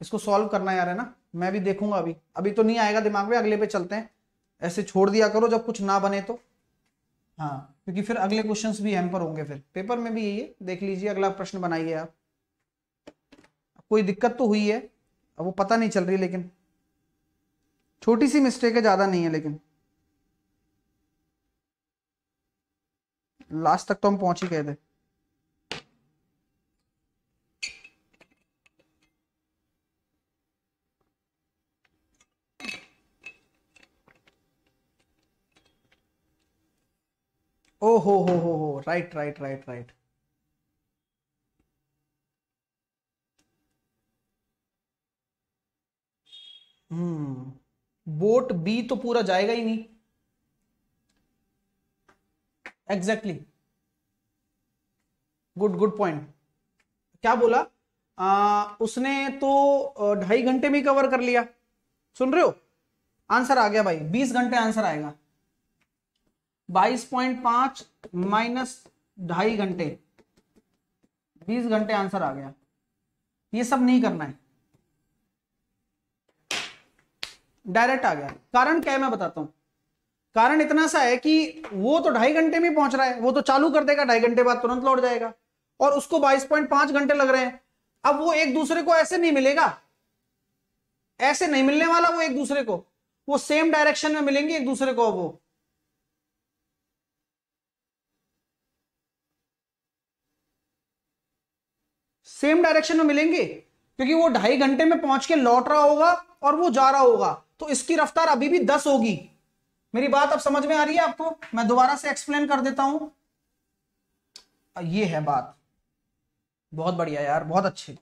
इसको सॉल्व करना यार है ना मैं भी देखूंगा अभी अभी तो नहीं आएगा दिमाग में अगले पे चलते हैं ऐसे छोड़ दिया करो जब कुछ ना बने तो हाँ क्योंकि फिर अगले क्वेश्चंस भी हेम्पर होंगे फिर पेपर में भी यही है देख लीजिए अगला प्रश्न बनाइए आप कोई दिक्कत तो हुई है अब वो पता नहीं चल रही लेकिन छोटी सी मिस्टेक है ज्यादा नहीं है लेकिन लास्ट तक तो हम पहुंच ही गए थे ओ हो हो हो हो राइट राइट राइट राइट हम्म बोट बी तो पूरा जाएगा ही नहीं एग्जैक्टली गुड गुड पॉइंट क्या बोला आ, उसने तो ढाई घंटे में कवर कर लिया सुन रहे हो आंसर आ गया भाई बीस घंटे आंसर आएगा बाईस पॉइंट पांच माइनस ढाई घंटे बीस घंटे आंसर आ गया ये सब नहीं करना है डायरेक्ट आ गया कारण क्या है मैं बताता हूं कारण इतना सा है कि वो तो ढाई घंटे में पहुंच रहा है वो तो चालू कर देगा ढाई घंटे बाद तुरंत लौट जाएगा और उसको 22.5 घंटे लग रहे हैं अब वो एक दूसरे को ऐसे नहीं मिलेगा ऐसे नहीं मिलने वाला वो एक दूसरे को वो सेम डायरेक्शन में मिलेंगे एक दूसरे को वो सेम डायरेक्शन में मिलेंगे क्योंकि वो ढाई घंटे में पहुंच के लौट रहा होगा और वो जा रहा होगा तो इसकी रफ्तार अभी भी दस होगी मेरी बात अब समझ में आ रही है आपको मैं दोबारा से एक्सप्लेन कर देता हूं ये है बात बहुत बढ़िया यार बहुत अच्छे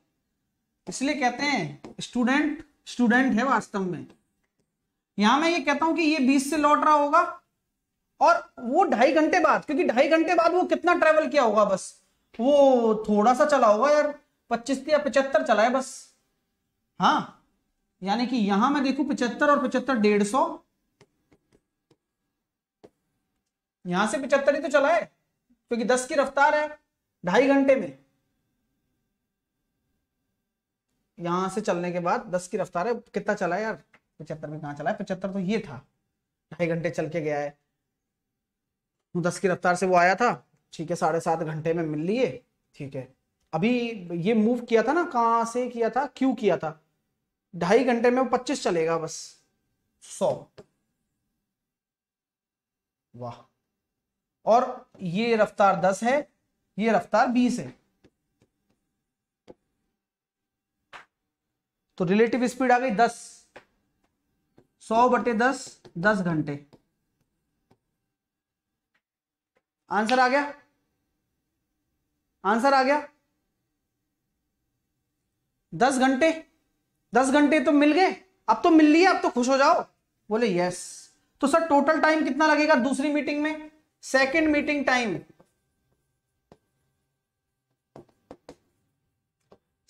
इसलिए कहते हैं स्टूडेंट स्टूडेंट है वास्तव में यहां मैं ये कहता हूं कि ये बीस से लौट रहा होगा और वो ढाई घंटे बाद क्योंकि ढाई घंटे बाद वो कितना ट्रेवल किया होगा बस वो थोड़ा सा चला होगा यार पच्चीस या पचहत्तर चला है बस हाँ यानी कि यहां मैं देखू पचहत्तर और पचहत्तर डेढ़ सौ यहां से पिचहत्तर ही तो चला है क्योंकि दस की रफ्तार है ढाई घंटे में यहां से चलने के बाद दस की रफ्तार है कितना चला है यार पचहत्तर में कहा चला है पचहत्तर तो ये था ढाई घंटे चल के गया है तो दस की रफ्तार से वो आया था ठीक है साढ़े सात घंटे में मिल लिए ठीक है अभी ये मूव किया था ना कहा से किया था क्यों किया था ढाई घंटे में वो पच्चीस चलेगा बस सौ वाह और ये रफ्तार दस है ये रफ्तार बीस है तो रिलेटिव स्पीड आ गई दस सौ बटे दस दस घंटे आंसर आ गया आंसर आ गया दस घंटे दस घंटे तो मिल गए अब तो मिल लिया अब तो खुश हो जाओ बोले यस तो सर टोटल टाइम कितना लगेगा दूसरी मीटिंग में सेकेंड मीटिंग टाइम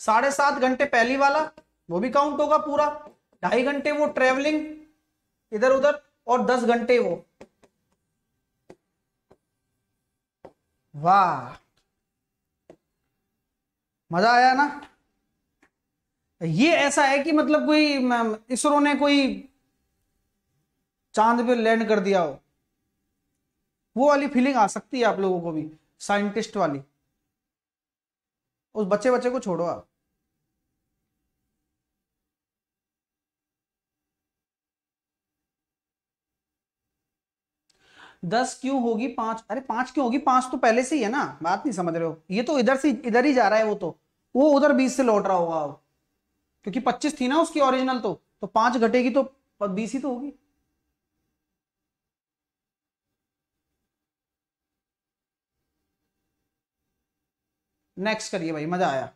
साढ़े सात घंटे पहली वाला वो भी काउंट होगा पूरा ढाई घंटे वो ट्रेवलिंग इधर उधर और दस घंटे वो वाह मजा आया ना ये ऐसा है कि मतलब कोई इसरो ने कोई चांद पे लैंड कर दिया हो वो वाली फीलिंग आ सकती है आप लोगों को भी साइंटिस्ट वाली उस बच्चे बच्चे को छोड़ो आप दस क्यों होगी पांच अरे पांच क्यों होगी पांच तो पहले से ही है ना बात नहीं समझ रहे हो ये तो इधर से इधर ही जा रहा है वो तो वो उधर बीस से लौट रहा होगा क्योंकि पच्चीस थी ना उसकी ओरिजिनल तो तो पांच घटेगी तो बीस ही तो होगी नेक्स्ट करिए भाई मज़ा आया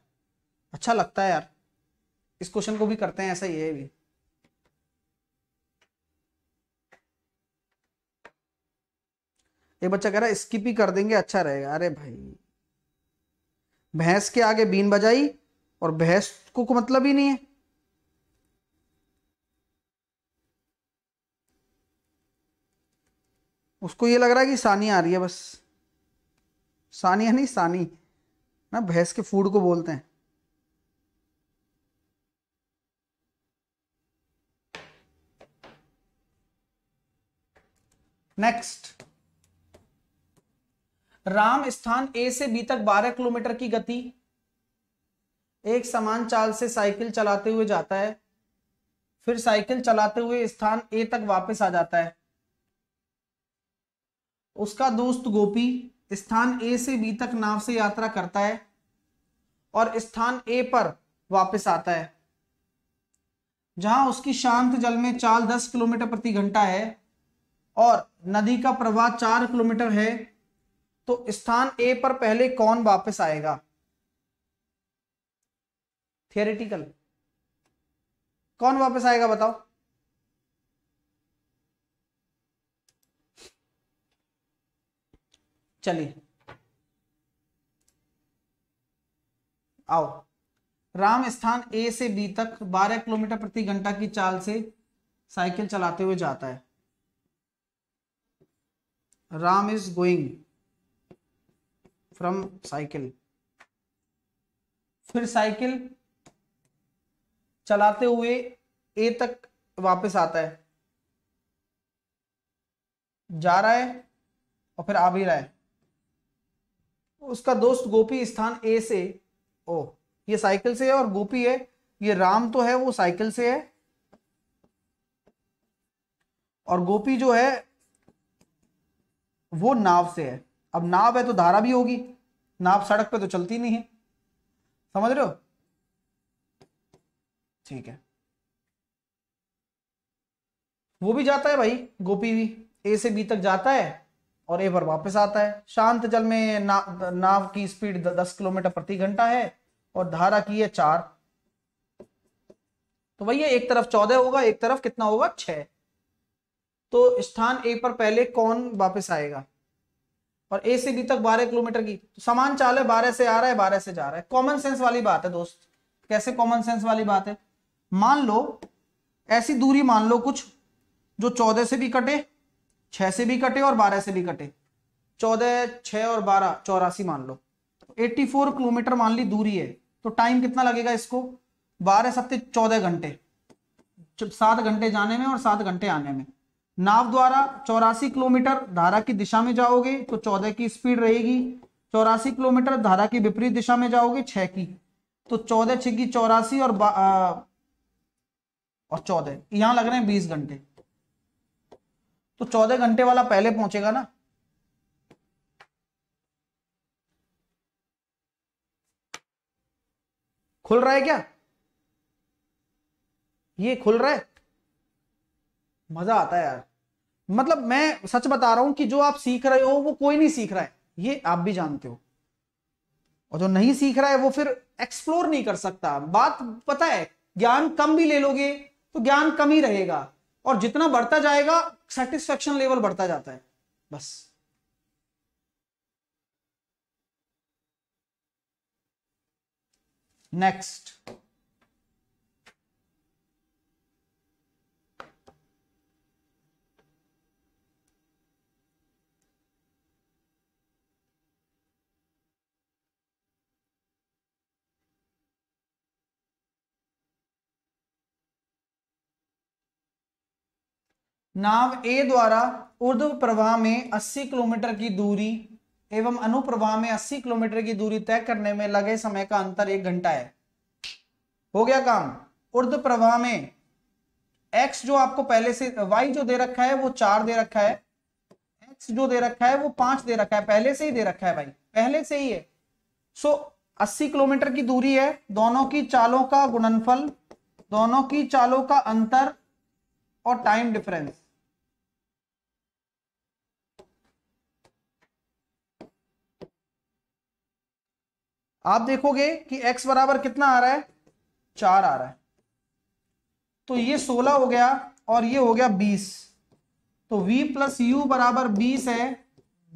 अच्छा लगता है यार इस क्वेश्चन को भी करते हैं ऐसा ही है भी एक बच्चा कह रहा है स्किप ही कर देंगे अच्छा रहेगा अरे भाई भैंस के आगे बीन बजाई और भैंस को, को मतलब ही नहीं है उसको ये लग रहा है कि सानी आ रही है बस सानिया नहीं सानी ना भैंस के फूड को बोलते हैं नेक्स्ट राम स्थान ए से बी तक 12 किलोमीटर की गति एक समान चाल से साइकिल चलाते हुए जाता है फिर साइकिल चलाते हुए स्थान ए तक वापस आ जाता है उसका दोस्त गोपी स्थान ए से बी तक नाव से यात्रा करता है और स्थान ए पर वापस आता है जहां उसकी शांत जल में चाल 10 किलोमीटर प्रति घंटा है और नदी का प्रवाह 4 किलोमीटर है तो स्थान ए पर पहले कौन वापस आएगा थियोरिटिकल कौन वापस आएगा बताओ चलिए आओ राम स्थान ए से बी तक 12 किलोमीटर प्रति घंटा की चाल से साइकिल चलाते हुए जाता है Ram is going from cycle फिर साइकिल चलाते हुए ए तक वापस आता है जा रहा है और फिर आ भी रहा है उसका दोस्त गोपी स्थान ए से ओ ये साइकिल से है और गोपी है ये राम तो है वो साइकिल से है और गोपी जो है वो नाव से है अब नाव है तो धारा भी होगी नाव सड़क पे तो चलती नहीं है समझ रहे हो ठीक है वो भी जाता है भाई गोपी भी ए से बी तक जाता है और ए पर वापस आता है शांत जल में ना, नाव की स्पीड दस किलोमीटर प्रति घंटा है और धारा की है चार तो भैया एक तरफ चौदह होगा एक तरफ कितना होगा छ तो स्थान ए पर पहले कौन वापस आएगा और ए से बी तक बारह किलोमीटर की तो समान चाल है बारह से आ रहा है बारह से जा रहा है कॉमन सेंस वाली बात है दोस्त कैसे कॉमन सेंस वाली बात है मान लो ऐसी दूरी मान लो कुछ जो चौदह से भी कटे छह से भी कटे और बारह से भी कटे चौदह छह और बारह चौरासी मान लो एट्टी फोर किलोमीटर मान ली दूरी है तो टाइम कितना लगेगा इसको बारह सत्य चौदह घंटे सात घंटे जाने में और सात घंटे आने में नाव द्वारा चौरासी किलोमीटर धारा की दिशा में जाओगे तो चौदह की स्पीड रहेगी चौरासी किलोमीटर धारा की विपरीत दिशा में जाओगे छह की तो चौदह छह की चौरासी और आ, और चौदह यहां लग रहे हैं बीस घंटे तो चौदह घंटे वाला पहले पहुंचेगा ना खुल रहा है क्या ये खुल रहा है मजा आता है यार मतलब मैं सच बता रहा हूं कि जो आप सीख रहे हो वो कोई नहीं सीख रहा है ये आप भी जानते हो और जो नहीं सीख रहा है वो फिर एक्सप्लोर नहीं कर सकता बात पता है ज्ञान कम भी ले लोगे तो ज्ञान कम ही रहेगा और जितना बढ़ता जाएगा सेटिस्फेक्शन लेवल बढ़ता जाता है बस नेक्स्ट नाव ए द्वारा उर्ध्व प्रवाह में 80 किलोमीटर की दूरी एवं अनुप्रवाह में 80 किलोमीटर की दूरी तय करने में लगे समय का अंतर एक घंटा है हो गया काम उर्ध प्रवाह में x जो आपको पहले से y जो दे रखा है वो चार दे रखा है x जो दे रखा है वो पांच दे रखा है पहले से ही दे रखा है भाई पहले से ही है सो अस्सी किलोमीटर की दूरी है दोनों की चालों का गुणनफल दोनों की चालों का अंतर और टाइम डिफरेंस आप देखोगे कि x बराबर कितना आ रहा है चार आ रहा है तो ये सोलह हो गया और ये हो गया बीस तो v प्लस यू बराबर बीस है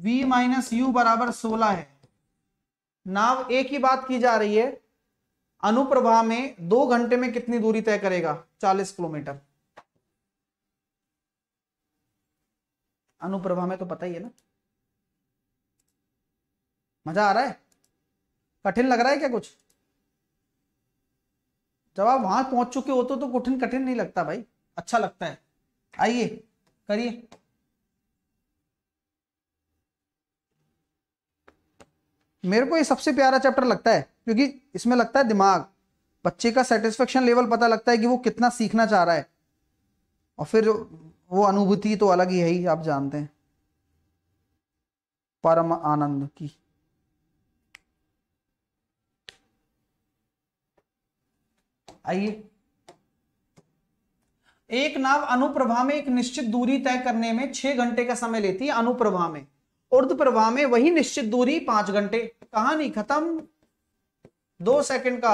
v माइनस यू बराबर सोलह है नाव ए की बात की जा रही है अनुप्रभा में दो घंटे में कितनी दूरी तय करेगा चालीस किलोमीटर अनुप्रभा में तो पता ही है ना मजा आ रहा है कठिन लग रहा है क्या कुछ जब आप वहां पहुंच चुके हो तो तो कठिन कठिन नहीं लगता भाई अच्छा लगता है आइए करिए मेरे को ये सबसे प्यारा चैप्टर लगता है क्योंकि इसमें लगता है दिमाग बच्चे का सेटिस्फेक्शन लेवल पता लगता है कि वो कितना सीखना चाह रहा है और फिर वो अनुभूति तो अलग ही है ही आप जानते हैं परम आनंद की आइए एक नाव अनुप्रभा में एक निश्चित दूरी तय करने में छह घंटे का समय लेती है अनुप्रभा में उर्द प्रभा में वही निश्चित दूरी पांच घंटे कहानी खत्म दो सेकंड का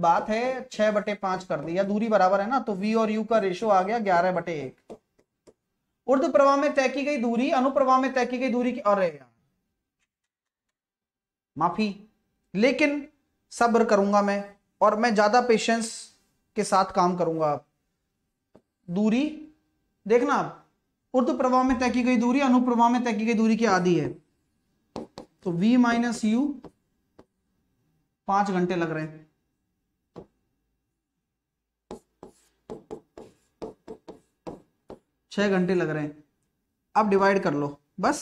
बात है छह बटे पांच कर दिया दूरी बराबर है ना तो वी और यू का रेशो आ गया ग्यारह बटे एक उर्द प्रवाह में तय की गई दूरी अनुप्रवाह में तय की गई दूरी की और माफी लेकिन सब्र करूंगा मैं और मैं ज़्यादा पेशेंस के साथ काम करूँगा आप दूरी देखना आप उर्द प्रभाव में तय की गई दूरी अनुप्रवाह में तय की गई दूरी की आधी है तो v माइनस यू पांच घंटे लग रहे हैं छह घंटे लग रहे हैं अब डिवाइड कर लो बस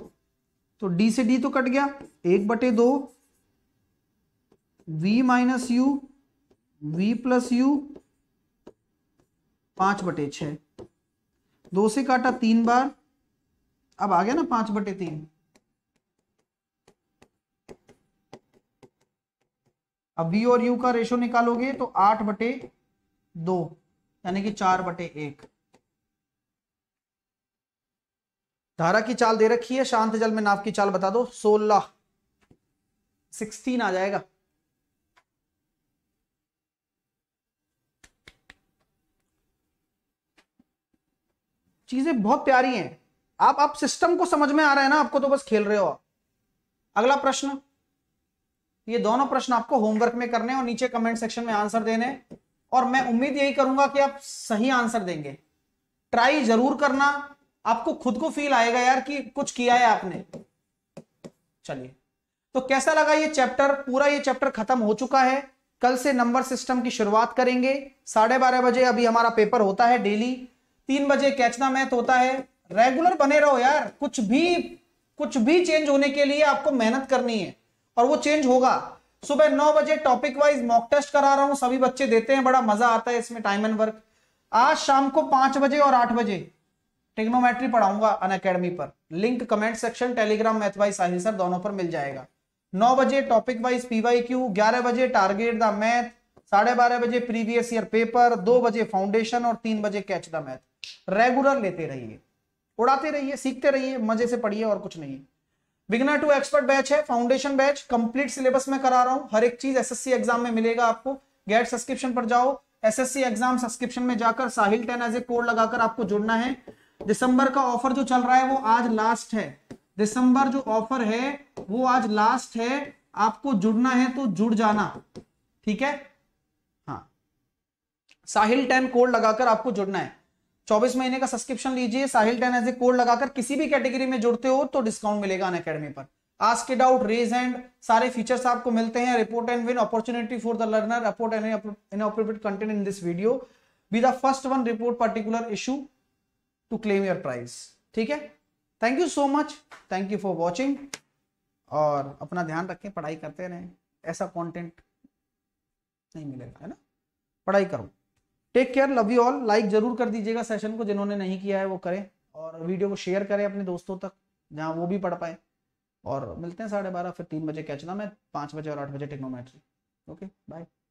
तो d से d तो कट गया एक बटे दो v minus u v plus u पांच बटे छ दो से काटा तीन बार अब आ गया ना पांच बटे तीन अब v और u का रेशो निकालोगे तो आठ बटे दो यानी कि चार बटे एक धारा की चाल दे रखी है शांत जल में नाव की चाल बता दो सोलह सिक्सटीन आ जाएगा चीजें बहुत प्यारी हैं आप आप सिस्टम को समझ में आ रहे हैं ना आपको तो बस खेल रहे हो अगला प्रश्न ये दोनों प्रश्न आपको होमवर्क में करने और नीचे कमेंट सेक्शन में आंसर देने और मैं उम्मीद यही करूंगा कि आप सही आंसर देंगे ट्राई जरूर करना आपको खुद को फील आएगा यार कि कुछ किया है आपने चलिए तो कैसा लगा ये चैप्टर पूरा ये चैप्टर खत्म हो चुका है कल से नंबर सिस्टम की शुरुआत करेंगे साढ़े बारह बजे अभी हमारा पेपर होता है डेली तीन बजे कैचना मैच होता है रेगुलर बने रहो यार कुछ भी कुछ भी चेंज होने के लिए आपको मेहनत करनी है और वो चेंज होगा सुबह नौ बजे टॉपिक वाइज मॉक टेस्ट करा रहा हूं सभी बच्चे देते हैं बड़ा मजा आता है इसमें टाइम एंड वर्क आज शाम को पांच बजे और आठ बजे टेक्नोमेट्री पढ़ाऊंगा अन अकेडमी पर link comment section Telegram math wise Sahil sir दोनों पर मिल जाएगा नौ बजे टॉपिक वाइज पीवाई क्यू ग्यारह बजे टारगेट द मैथ साढ़े बारह बजे प्रीवियस ईयर पेपर दो बजे फाउंडेशन और तीन बजे कैच द मैथ रेगुलर लेते रहिए उड़ाते रहिए सीखते रहिए मजे से पढ़िए और कुछ नहीं बिगनर टू एक्सपर्ट बैच है फाउंडेशन बैच कंप्लीट सिलेबस में करा रहा हूं हर एक चीज एसएससी एग्जाम में मिलेगा आपको गेट सब्सक्रिप्शन पर जाओ एसएससी एग्जाम सब्सक्रिप्शन में जाकर Sahil ten as a code लगाकर आपको जुड़ना है दिसंबर का ऑफर जो चल रहा है वो आज लास्ट है दिसंबर जो ऑफर है वो आज लास्ट है आपको जुड़ना है तो जुड़ जाना ठीक है हाँ साहिल टेन कोड लगाकर आपको जुड़ना है 24 महीने का सब्सक्रिप्शन लीजिए Sahil ten as a code लगाकर किसी भी कैटेगरी में जुड़ते हो तो डिस्काउंट मिलेगा अन अकेडमी पर आस्क के डाउट रेज एंड सारे फीचर्स आपको मिलते हैं report and win opportunity for the learner report and inappropriate content in this video be the first one report particular issue to claim your prize ठीक है thank you so much thank you for watching और अपना ध्यान रखें पढ़ाई करते रहें ऐसा कॉन्टेंट नहीं मिलेगा है ना पढ़ाई करूँ take care love you all like जरूर कर दीजिएगा सेशन को जिन्होंने नहीं किया है वो करें और वीडियो को शेयर करें अपने दोस्तों तक जहाँ वो भी पढ़ पाए और मिलते हैं साढ़े बारह फिर तीन बजे कैचना मैं पाँच बजे और आठ बजे टेक्नोमेट्री ओके बाय